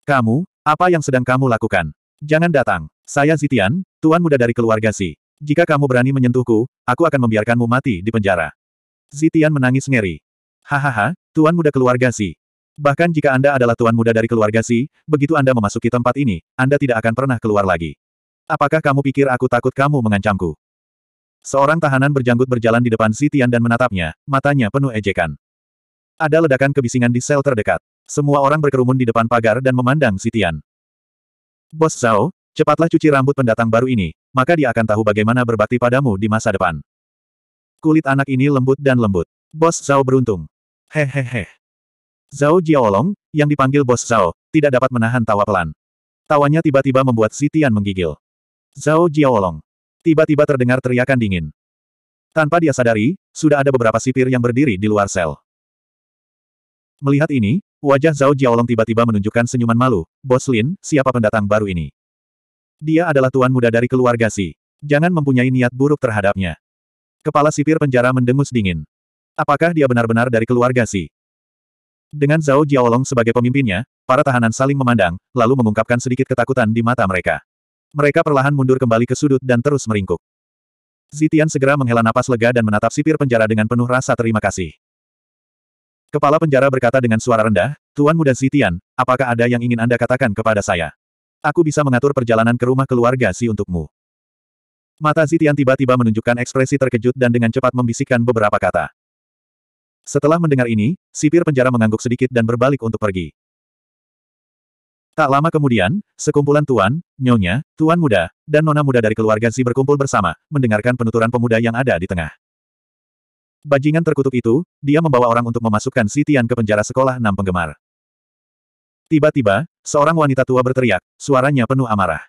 S1: Kamu, apa yang sedang kamu lakukan? Jangan datang. Saya Zitian, tuan muda dari keluarga Si. Jika kamu berani menyentuhku, aku akan membiarkanmu mati di penjara. Zitian menangis ngeri. Hahaha, tuan muda keluarga Si. Bahkan jika Anda adalah tuan muda dari keluarga Si, begitu Anda memasuki tempat ini, Anda tidak akan pernah keluar lagi. Apakah kamu pikir aku takut kamu mengancamku? Seorang tahanan berjanggut berjalan di depan Si Tian dan menatapnya, matanya penuh ejekan. Ada ledakan kebisingan di sel terdekat. Semua orang berkerumun di depan pagar dan memandang Si Tian. Bos Zhao, cepatlah cuci rambut pendatang baru ini, maka dia akan tahu bagaimana berbakti padamu di masa depan. Kulit anak ini lembut dan lembut. Bos Zhao beruntung. Hehehe. Zhao Jiaolong, yang dipanggil bos Zhao, tidak dapat menahan tawa pelan. Tawanya tiba-tiba membuat Zitian menggigil. Zhao Jiaolong. Tiba-tiba terdengar teriakan dingin. Tanpa dia sadari, sudah ada beberapa sipir yang berdiri di luar sel. Melihat ini, wajah Zhao Jiaolong tiba-tiba menunjukkan senyuman malu. Bos Lin, siapa pendatang baru ini? Dia adalah tuan muda dari keluarga Si. Jangan mempunyai niat buruk terhadapnya. Kepala sipir penjara mendengus dingin. Apakah dia benar-benar dari keluarga Si? Dengan Zhao Jiaolong sebagai pemimpinnya, para tahanan saling memandang, lalu mengungkapkan sedikit ketakutan di mata mereka. Mereka perlahan mundur kembali ke sudut dan terus meringkuk. Zitian segera menghela napas lega dan menatap sipir penjara dengan penuh rasa terima kasih. Kepala penjara berkata dengan suara rendah, Tuan Muda Zitian, apakah ada yang ingin Anda katakan kepada saya? Aku bisa mengatur perjalanan ke rumah keluarga si untukmu. Mata Zitian tiba-tiba menunjukkan ekspresi terkejut dan dengan cepat membisikkan beberapa kata. Setelah mendengar ini, sipir penjara mengangguk sedikit dan berbalik untuk pergi. Tak lama kemudian, sekumpulan tuan, nyonya, tuan muda, dan nona muda dari keluarga Zi berkumpul bersama, mendengarkan penuturan pemuda yang ada di tengah. Bajingan terkutuk itu, dia membawa orang untuk memasukkan Si Tian ke penjara sekolah enam penggemar. Tiba-tiba, seorang wanita tua berteriak, suaranya penuh amarah.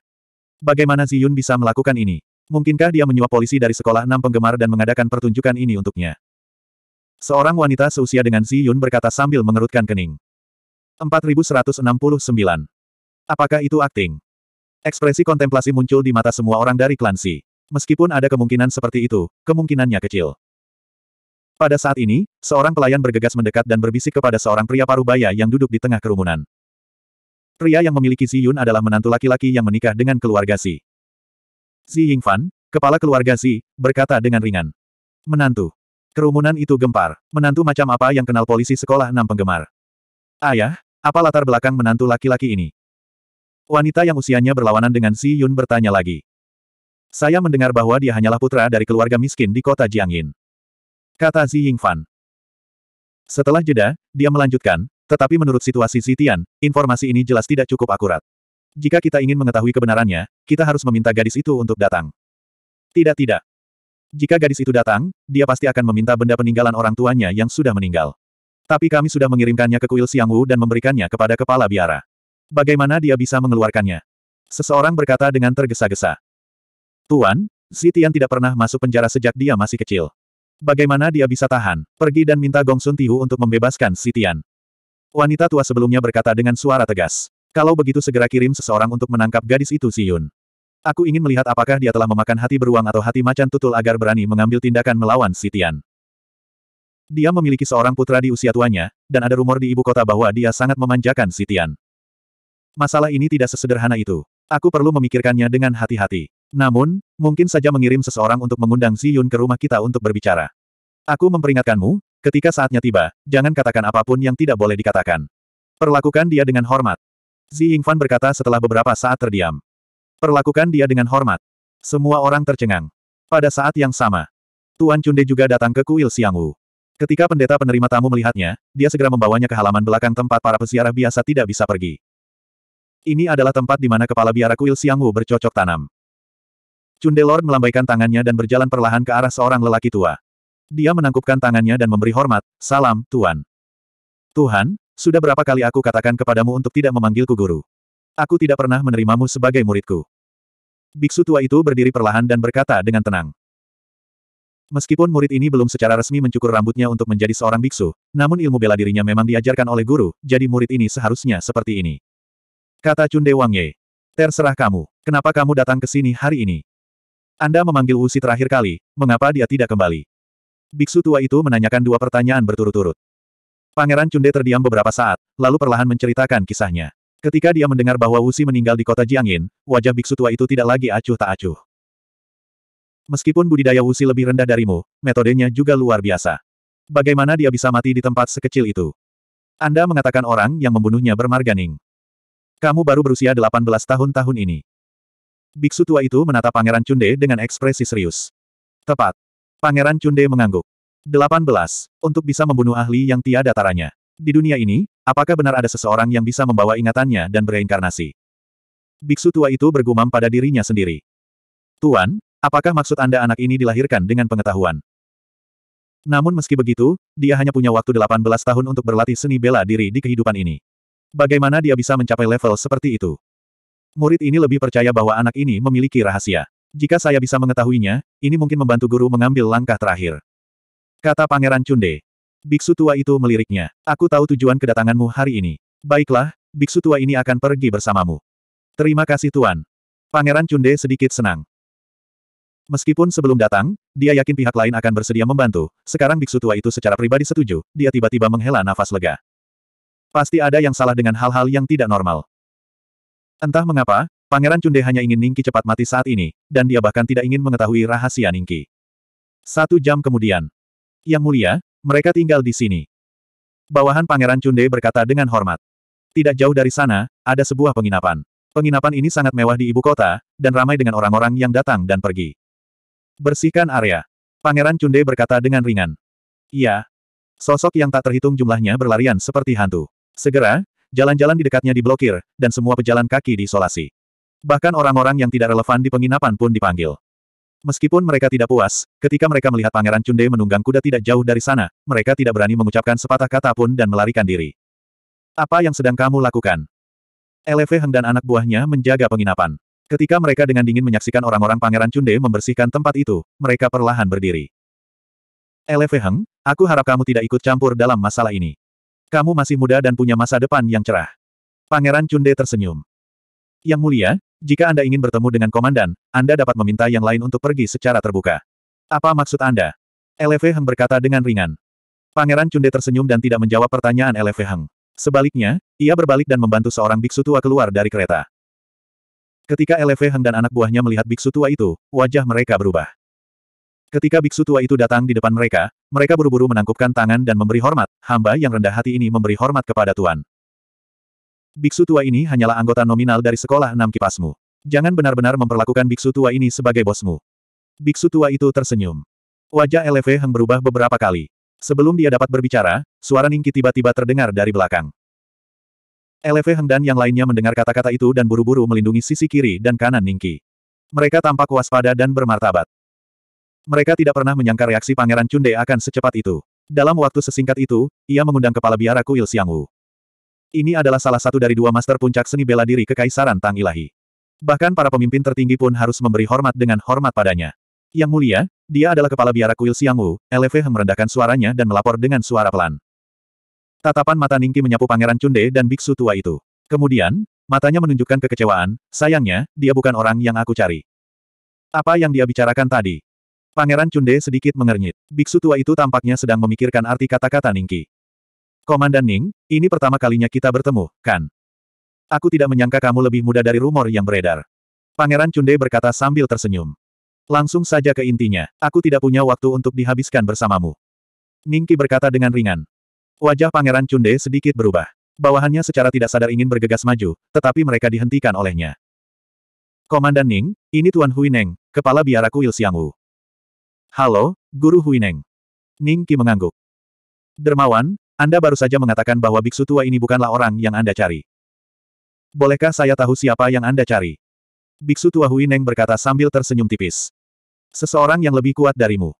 S1: Bagaimana Zi Yun bisa melakukan ini? Mungkinkah dia menyuap polisi dari sekolah enam penggemar dan mengadakan pertunjukan ini untuknya? Seorang wanita seusia dengan Zi Yun berkata sambil mengerutkan kening. 4169. Apakah itu akting? Ekspresi kontemplasi muncul di mata semua orang dari klan Xi. Meskipun ada kemungkinan seperti itu, kemungkinannya kecil. Pada saat ini, seorang pelayan bergegas mendekat dan berbisik kepada seorang pria parubaya yang duduk di tengah kerumunan. Pria yang memiliki Zi Yun adalah menantu laki-laki yang menikah dengan keluarga Xi. Xi Yingfan, kepala keluarga Xi, berkata dengan ringan. Menantu. Kerumunan itu gempar. Menantu macam apa yang kenal polisi sekolah enam penggemar? Ayah, apa latar belakang menantu laki-laki ini? Wanita yang usianya berlawanan dengan Si Yun bertanya lagi. Saya mendengar bahwa dia hanyalah putra dari keluarga miskin di kota Jiangyin. Kata Zi Yingfan. Setelah jeda, dia melanjutkan, tetapi menurut situasi Zitian, informasi ini jelas tidak cukup akurat. Jika kita ingin mengetahui kebenarannya, kita harus meminta gadis itu untuk datang. Tidak tidak, jika gadis itu datang, dia pasti akan meminta benda peninggalan orang tuanya yang sudah meninggal. Tapi kami sudah mengirimkannya ke kuil Siangwu dan memberikannya kepada kepala biara. Bagaimana dia bisa mengeluarkannya? Seseorang berkata dengan tergesa-gesa. Tuan, Zitian tidak pernah masuk penjara sejak dia masih kecil. Bagaimana dia bisa tahan? Pergi dan minta Gong Sun Tihu untuk membebaskan Zitian. Wanita tua sebelumnya berkata dengan suara tegas. Kalau begitu segera kirim seseorang untuk menangkap gadis itu Ziyun. Aku ingin melihat apakah dia telah memakan hati beruang atau hati macan tutul agar berani mengambil tindakan melawan Sitian. Dia memiliki seorang putra di usia tuanya, dan ada rumor di ibu kota bahwa dia sangat memanjakan Sitian. Masalah ini tidak sesederhana itu. Aku perlu memikirkannya dengan hati-hati. Namun, mungkin saja mengirim seseorang untuk mengundang Ziyun ke rumah kita untuk berbicara. Aku memperingatkanmu, ketika saatnya tiba, jangan katakan apapun yang tidak boleh dikatakan. Perlakukan dia dengan hormat. Zi Yingfan berkata setelah beberapa saat terdiam. Perlakukan dia dengan hormat. Semua orang tercengang. Pada saat yang sama, Tuan Cunde juga datang ke kuil Siangwu. Ketika pendeta penerima tamu melihatnya, dia segera membawanya ke halaman belakang tempat para peziarah biasa tidak bisa pergi. Ini adalah tempat di mana kepala biara kuil Siangwu bercocok tanam. Cunde Lord melambaikan tangannya dan berjalan perlahan ke arah seorang lelaki tua. Dia menangkupkan tangannya dan memberi hormat, salam, Tuan. Tuhan, sudah berapa kali aku katakan kepadamu untuk tidak memanggilku guru? Aku tidak pernah menerimamu sebagai muridku. Biksu tua itu berdiri perlahan dan berkata dengan tenang. Meskipun murid ini belum secara resmi mencukur rambutnya untuk menjadi seorang biksu, namun ilmu bela dirinya memang diajarkan oleh guru, jadi murid ini seharusnya seperti ini. Kata Cunde Wang Ye. Terserah kamu. Kenapa kamu datang ke sini hari ini? Anda memanggil Wu terakhir kali, mengapa dia tidak kembali? Biksu tua itu menanyakan dua pertanyaan berturut-turut. Pangeran Cunde terdiam beberapa saat, lalu perlahan menceritakan kisahnya. Ketika dia mendengar bahwa Wusi meninggal di kota Jiangin, wajah biksu tua itu tidak lagi acuh tak acuh. Meskipun budidaya Wusi lebih rendah darimu, metodenya juga luar biasa. Bagaimana dia bisa mati di tempat sekecil itu? Anda mengatakan orang yang membunuhnya bermarganing. Kamu baru berusia 18 tahun tahun ini. Biksu tua itu menatap Pangeran Cunde dengan ekspresi serius. Tepat. Pangeran Cunde mengangguk. 18. Untuk bisa membunuh ahli yang tiada taranya. Di dunia ini, Apakah benar ada seseorang yang bisa membawa ingatannya dan bereinkarnasi? Biksu tua itu bergumam pada dirinya sendiri. Tuan, apakah maksud Anda anak ini dilahirkan dengan pengetahuan? Namun meski begitu, dia hanya punya waktu 18 tahun untuk berlatih seni bela diri di kehidupan ini. Bagaimana dia bisa mencapai level seperti itu? Murid ini lebih percaya bahwa anak ini memiliki rahasia. Jika saya bisa mengetahuinya, ini mungkin membantu guru mengambil langkah terakhir. Kata Pangeran Cunde. Biksu tua itu meliriknya. Aku tahu tujuan kedatanganmu hari ini. Baiklah, biksu tua ini akan pergi bersamamu. Terima kasih Tuan. Pangeran Cunde sedikit senang. Meskipun sebelum datang, dia yakin pihak lain akan bersedia membantu, sekarang biksu tua itu secara pribadi setuju, dia tiba-tiba menghela nafas lega. Pasti ada yang salah dengan hal-hal yang tidak normal. Entah mengapa, Pangeran Cunde hanya ingin Ningki cepat mati saat ini, dan dia bahkan tidak ingin mengetahui rahasia Ningki. Satu jam kemudian. Yang mulia, mereka tinggal di sini. Bawahan Pangeran Cunde berkata dengan hormat. Tidak jauh dari sana, ada sebuah penginapan. Penginapan ini sangat mewah di ibu kota, dan ramai dengan orang-orang yang datang dan pergi. Bersihkan area. Pangeran Cunde berkata dengan ringan. Iya. Sosok yang tak terhitung jumlahnya berlarian seperti hantu. Segera, jalan-jalan di dekatnya diblokir, dan semua pejalan kaki diisolasi. Bahkan orang-orang yang tidak relevan di penginapan pun dipanggil. Meskipun mereka tidak puas, ketika mereka melihat Pangeran Cunde menunggang kuda tidak jauh dari sana, mereka tidak berani mengucapkan sepatah kata pun dan melarikan diri. Apa yang sedang kamu lakukan? LV Heng dan anak buahnya menjaga penginapan. Ketika mereka dengan dingin menyaksikan orang-orang Pangeran Cunde membersihkan tempat itu, mereka perlahan berdiri. LV Heng, aku harap kamu tidak ikut campur dalam masalah ini. Kamu masih muda dan punya masa depan yang cerah. Pangeran Cunde tersenyum. Yang mulia, jika Anda ingin bertemu dengan komandan, Anda dapat meminta yang lain untuk pergi secara terbuka. Apa maksud Anda? LV Heng berkata dengan ringan. Pangeran Cunde tersenyum dan tidak menjawab pertanyaan LV Heng. Sebaliknya, ia berbalik dan membantu seorang biksu tua keluar dari kereta. Ketika LV Heng dan anak buahnya melihat biksu tua itu, wajah mereka berubah. Ketika biksu tua itu datang di depan mereka, mereka buru-buru menangkupkan tangan dan memberi hormat, hamba yang rendah hati ini memberi hormat kepada Tuan. Biksu tua ini hanyalah anggota nominal dari sekolah enam kipasmu. Jangan benar-benar memperlakukan biksu tua ini sebagai bosmu. Biksu tua itu tersenyum. Wajah LV Heng berubah beberapa kali. Sebelum dia dapat berbicara, suara Ningki tiba-tiba terdengar dari belakang. LV Heng dan yang lainnya mendengar kata-kata itu dan buru-buru melindungi sisi kiri dan kanan Ningki. Mereka tampak waspada dan bermartabat. Mereka tidak pernah menyangka reaksi Pangeran Cunde akan secepat itu. Dalam waktu sesingkat itu, ia mengundang kepala biara kuil Siangwu. Ini adalah salah satu dari dua master puncak seni bela diri Kekaisaran Tang Ilahi. Bahkan para pemimpin tertinggi pun harus memberi hormat dengan hormat padanya. Yang mulia, dia adalah kepala biara kuil Wu, LV Heng merendahkan suaranya dan melapor dengan suara pelan. Tatapan mata Ningki menyapu Pangeran Cunde dan biksu tua itu. Kemudian, matanya menunjukkan kekecewaan, sayangnya, dia bukan orang yang aku cari. Apa yang dia bicarakan tadi? Pangeran Cunde sedikit mengernyit. Biksu tua itu tampaknya sedang memikirkan arti kata-kata Ningki. Komandan Ning, ini pertama kalinya kita bertemu, kan? Aku tidak menyangka kamu lebih muda dari rumor yang beredar. Pangeran Cunde berkata sambil tersenyum. Langsung saja ke intinya, aku tidak punya waktu untuk dihabiskan bersamamu. Ningki berkata dengan ringan. Wajah Pangeran Cunde sedikit berubah. Bawahannya secara tidak sadar ingin bergegas maju, tetapi mereka dihentikan olehnya. Komandan Ning, ini Tuan Huineng, kepala biara kuil Wu. Halo, Guru Huineng. Ningki mengangguk. Dermawan, anda baru saja mengatakan bahwa biksu tua ini bukanlah orang yang Anda cari. Bolehkah saya tahu siapa yang Anda cari? Biksu tua Hui Neng berkata sambil tersenyum tipis. Seseorang yang lebih kuat darimu.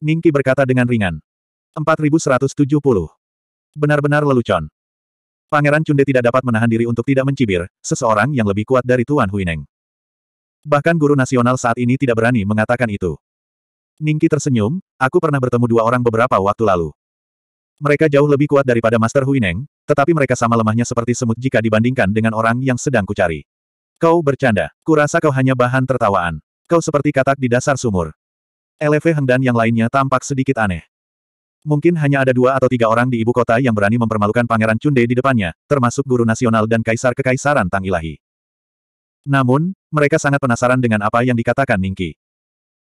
S1: Ningki berkata dengan ringan. 4170. Benar-benar lelucon. Pangeran Cunde tidak dapat menahan diri untuk tidak mencibir, seseorang yang lebih kuat dari Tuan Hui Neng. Bahkan guru nasional saat ini tidak berani mengatakan itu. Ningki tersenyum, aku pernah bertemu dua orang beberapa waktu lalu. Mereka jauh lebih kuat daripada Master Huineng, tetapi mereka sama lemahnya seperti semut jika dibandingkan dengan orang yang sedang kucari. Kau bercanda. Kurasa kau hanya bahan tertawaan. Kau seperti katak di dasar sumur. LV Heng dan yang lainnya tampak sedikit aneh. Mungkin hanya ada dua atau tiga orang di ibu kota yang berani mempermalukan Pangeran Chunde di depannya, termasuk guru nasional dan kaisar kekaisaran Tang Ilahi. Namun, mereka sangat penasaran dengan apa yang dikatakan Ningki.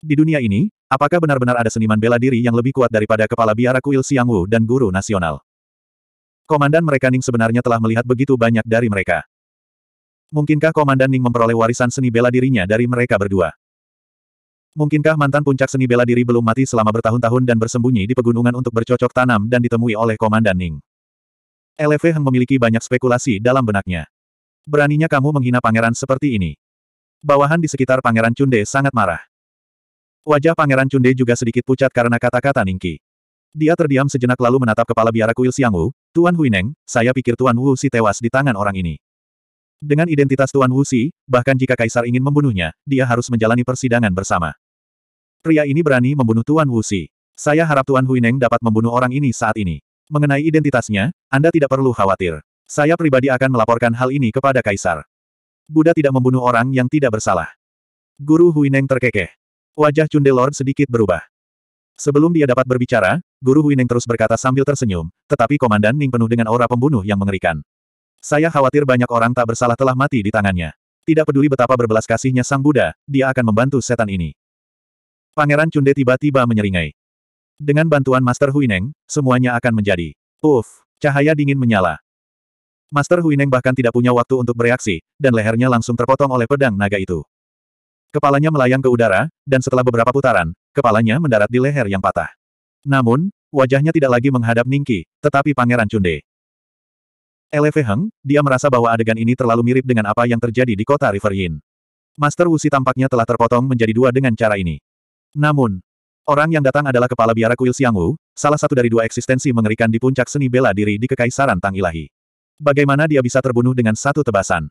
S1: Di dunia ini, Apakah benar-benar ada seniman bela diri yang lebih kuat daripada kepala biara kuil Siang Wu dan guru nasional? Komandan mereka Ning sebenarnya telah melihat begitu banyak dari mereka. Mungkinkah Komandan Ning memperoleh warisan seni bela dirinya dari mereka berdua? Mungkinkah mantan puncak seni bela diri belum mati selama bertahun-tahun dan bersembunyi di pegunungan untuk bercocok tanam dan ditemui oleh Komandan Ning? LV Heng memiliki banyak spekulasi dalam benaknya. Beraninya kamu menghina pangeran seperti ini. Bawahan di sekitar pangeran Chunde sangat marah. Wajah Pangeran Cunde juga sedikit pucat karena kata-kata Ningki. Dia terdiam sejenak lalu menatap kepala biara kuil Siang Wu, Tuan Huineng, saya pikir Tuan Wu Si tewas di tangan orang ini. Dengan identitas Tuan Wu Si, bahkan jika Kaisar ingin membunuhnya, dia harus menjalani persidangan bersama. Pria ini berani membunuh Tuan Wu Si. Saya harap Tuan Huineng dapat membunuh orang ini saat ini. Mengenai identitasnya, Anda tidak perlu khawatir. Saya pribadi akan melaporkan hal ini kepada Kaisar. Buddha tidak membunuh orang yang tidak bersalah. Guru Huineng terkekeh. Wajah chunde Lord sedikit berubah. Sebelum dia dapat berbicara, Guru Huineng terus berkata sambil tersenyum, tetapi Komandan Ning penuh dengan aura pembunuh yang mengerikan. Saya khawatir banyak orang tak bersalah telah mati di tangannya. Tidak peduli betapa berbelas kasihnya Sang Buddha, dia akan membantu setan ini. Pangeran chunde tiba-tiba menyeringai. Dengan bantuan Master Huineng, semuanya akan menjadi. Uff, cahaya dingin menyala. Master Huineng bahkan tidak punya waktu untuk bereaksi, dan lehernya langsung terpotong oleh pedang naga itu. Kepalanya melayang ke udara, dan setelah beberapa putaran, kepalanya mendarat di leher yang patah. Namun, wajahnya tidak lagi menghadap Ningki, tetapi Pangeran Cunde. Eleve Heng, dia merasa bahwa adegan ini terlalu mirip dengan apa yang terjadi di kota River Yin. Master Wusi tampaknya telah terpotong menjadi dua dengan cara ini. Namun, orang yang datang adalah kepala biara kuil Wu, salah satu dari dua eksistensi mengerikan di puncak seni bela diri di Kekaisaran Tang Ilahi. Bagaimana dia bisa terbunuh dengan satu tebasan?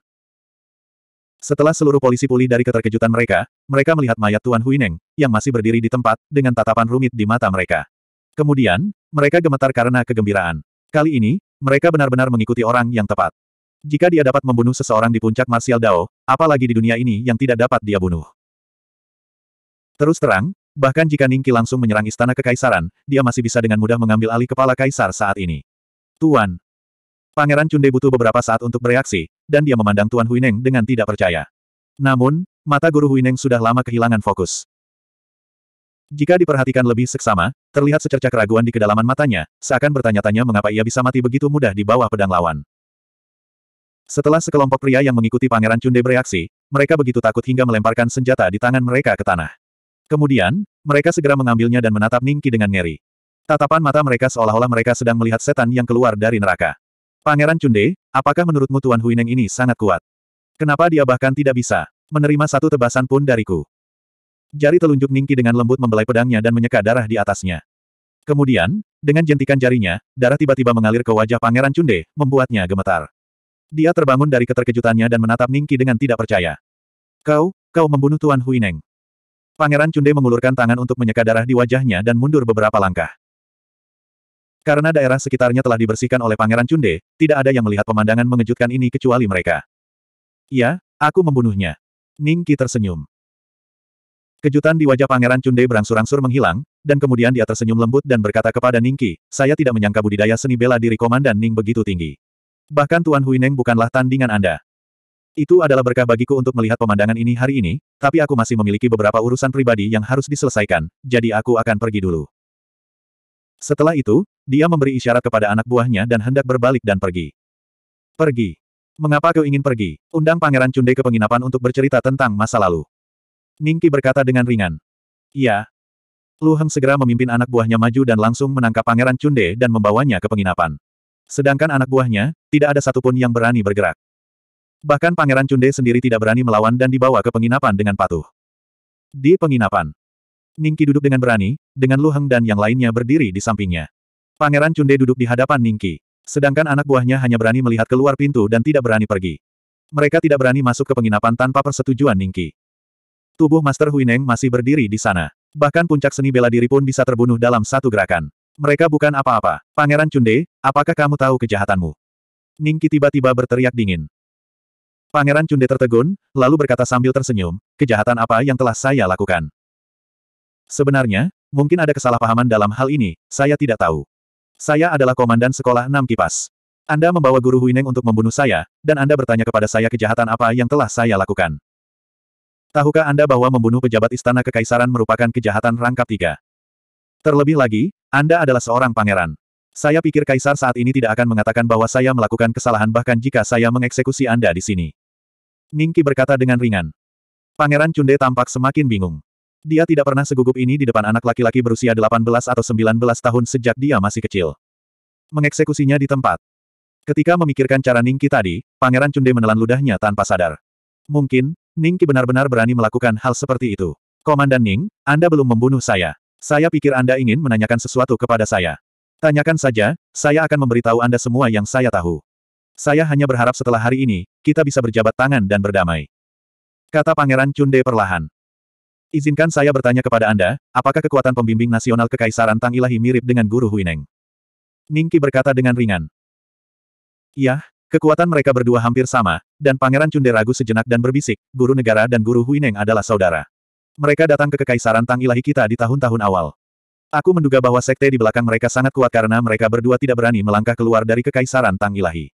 S1: Setelah seluruh polisi pulih dari keterkejutan mereka, mereka melihat mayat Tuan Huineng, yang masih berdiri di tempat, dengan tatapan rumit di mata mereka. Kemudian, mereka gemetar karena kegembiraan. Kali ini, mereka benar-benar mengikuti orang yang tepat. Jika dia dapat membunuh seseorang di puncak Martial Dao, apalagi di dunia ini yang tidak dapat dia bunuh. Terus terang, bahkan jika Ningki langsung menyerang istana kekaisaran, dia masih bisa dengan mudah mengambil alih kepala kaisar saat ini. Tuan, Pangeran Cunde butuh beberapa saat untuk bereaksi, dan dia memandang Tuan Huineng dengan tidak percaya. Namun, mata guru Huineng sudah lama kehilangan fokus. Jika diperhatikan lebih seksama, terlihat secerca keraguan di kedalaman matanya, seakan bertanya-tanya mengapa ia bisa mati begitu mudah di bawah pedang lawan. Setelah sekelompok pria yang mengikuti Pangeran Cunde bereaksi, mereka begitu takut hingga melemparkan senjata di tangan mereka ke tanah. Kemudian, mereka segera mengambilnya dan menatap Ningki dengan ngeri. Tatapan mata mereka seolah-olah mereka sedang melihat setan yang keluar dari neraka. Pangeran Cunde, apakah menurutmu Tuan Huineng ini sangat kuat? Kenapa dia bahkan tidak bisa menerima satu tebasan pun dariku? Jari telunjuk Ningki dengan lembut membelai pedangnya dan menyeka darah di atasnya. Kemudian, dengan jentikan jarinya, darah tiba-tiba mengalir ke wajah Pangeran Cunde, membuatnya gemetar. Dia terbangun dari keterkejutannya dan menatap Ningki dengan tidak percaya. Kau, kau membunuh Tuan Huineng. Pangeran Cunde mengulurkan tangan untuk menyeka darah di wajahnya dan mundur beberapa langkah. Karena daerah sekitarnya telah dibersihkan oleh Pangeran Cunde, tidak ada yang melihat pemandangan mengejutkan ini kecuali mereka. Ya, aku membunuhnya. Ningki tersenyum. Kejutan di wajah Pangeran Cunde berangsur-angsur menghilang, dan kemudian dia tersenyum lembut dan berkata kepada Ningki, saya tidak menyangka budidaya seni bela diri Komandan Ning begitu tinggi. Bahkan Tuan Huineng bukanlah tandingan Anda. Itu adalah berkah bagiku untuk melihat pemandangan ini hari ini, tapi aku masih memiliki beberapa urusan pribadi yang harus diselesaikan, jadi aku akan pergi dulu. Setelah itu, dia memberi isyarat kepada anak buahnya dan hendak berbalik dan pergi. Pergi. Mengapa kau ingin pergi? Undang Pangeran Cunde ke penginapan untuk bercerita tentang masa lalu. Ningki berkata dengan ringan. Iya. Lu Heng segera memimpin anak buahnya maju dan langsung menangkap Pangeran Cunde dan membawanya ke penginapan. Sedangkan anak buahnya, tidak ada satupun yang berani bergerak. Bahkan Pangeran Cunde sendiri tidak berani melawan dan dibawa ke penginapan dengan patuh. Di penginapan, Ningki duduk dengan berani, dengan Lu Heng dan yang lainnya berdiri di sampingnya. Pangeran Cunde duduk di hadapan Ningki. Sedangkan anak buahnya hanya berani melihat keluar pintu dan tidak berani pergi. Mereka tidak berani masuk ke penginapan tanpa persetujuan Ningki. Tubuh Master Huineng masih berdiri di sana. Bahkan puncak seni bela diri pun bisa terbunuh dalam satu gerakan. Mereka bukan apa-apa. Pangeran Cunde, apakah kamu tahu kejahatanmu? Ningki tiba-tiba berteriak dingin. Pangeran Cunde tertegun, lalu berkata sambil tersenyum, kejahatan apa yang telah saya lakukan? Sebenarnya, mungkin ada kesalahpahaman dalam hal ini, saya tidak tahu. Saya adalah komandan sekolah enam kipas. Anda membawa guru Huineng untuk membunuh saya, dan Anda bertanya kepada saya kejahatan apa yang telah saya lakukan. Tahukah Anda bahwa membunuh pejabat istana kekaisaran merupakan kejahatan rangkap tiga? Terlebih lagi, Anda adalah seorang pangeran. Saya pikir kaisar saat ini tidak akan mengatakan bahwa saya melakukan kesalahan bahkan jika saya mengeksekusi Anda di sini. Ningki berkata dengan ringan. Pangeran Cunde tampak semakin bingung. Dia tidak pernah segugup ini di depan anak laki-laki berusia 18 atau 19 tahun sejak dia masih kecil. Mengeksekusinya di tempat. Ketika memikirkan cara Ningki tadi, Pangeran Cunde menelan ludahnya tanpa sadar. Mungkin, Ningki benar-benar berani melakukan hal seperti itu. Komandan Ning, Anda belum membunuh saya. Saya pikir Anda ingin menanyakan sesuatu kepada saya. Tanyakan saja, saya akan memberitahu Anda semua yang saya tahu. Saya hanya berharap setelah hari ini, kita bisa berjabat tangan dan berdamai. Kata Pangeran Cunde perlahan. Izinkan saya bertanya kepada Anda, apakah kekuatan pembimbing nasional kekaisaran Tang Ilahi mirip dengan Guru Huineng? Ningki berkata dengan ringan. Yah, kekuatan mereka berdua hampir sama, dan Pangeran Cunde ragu sejenak dan berbisik, Guru Negara dan Guru Huineng adalah saudara. Mereka datang ke kekaisaran Tang Ilahi kita di tahun-tahun awal. Aku menduga bahwa sekte di belakang mereka sangat kuat karena mereka berdua tidak berani melangkah keluar dari kekaisaran Tang Ilahi.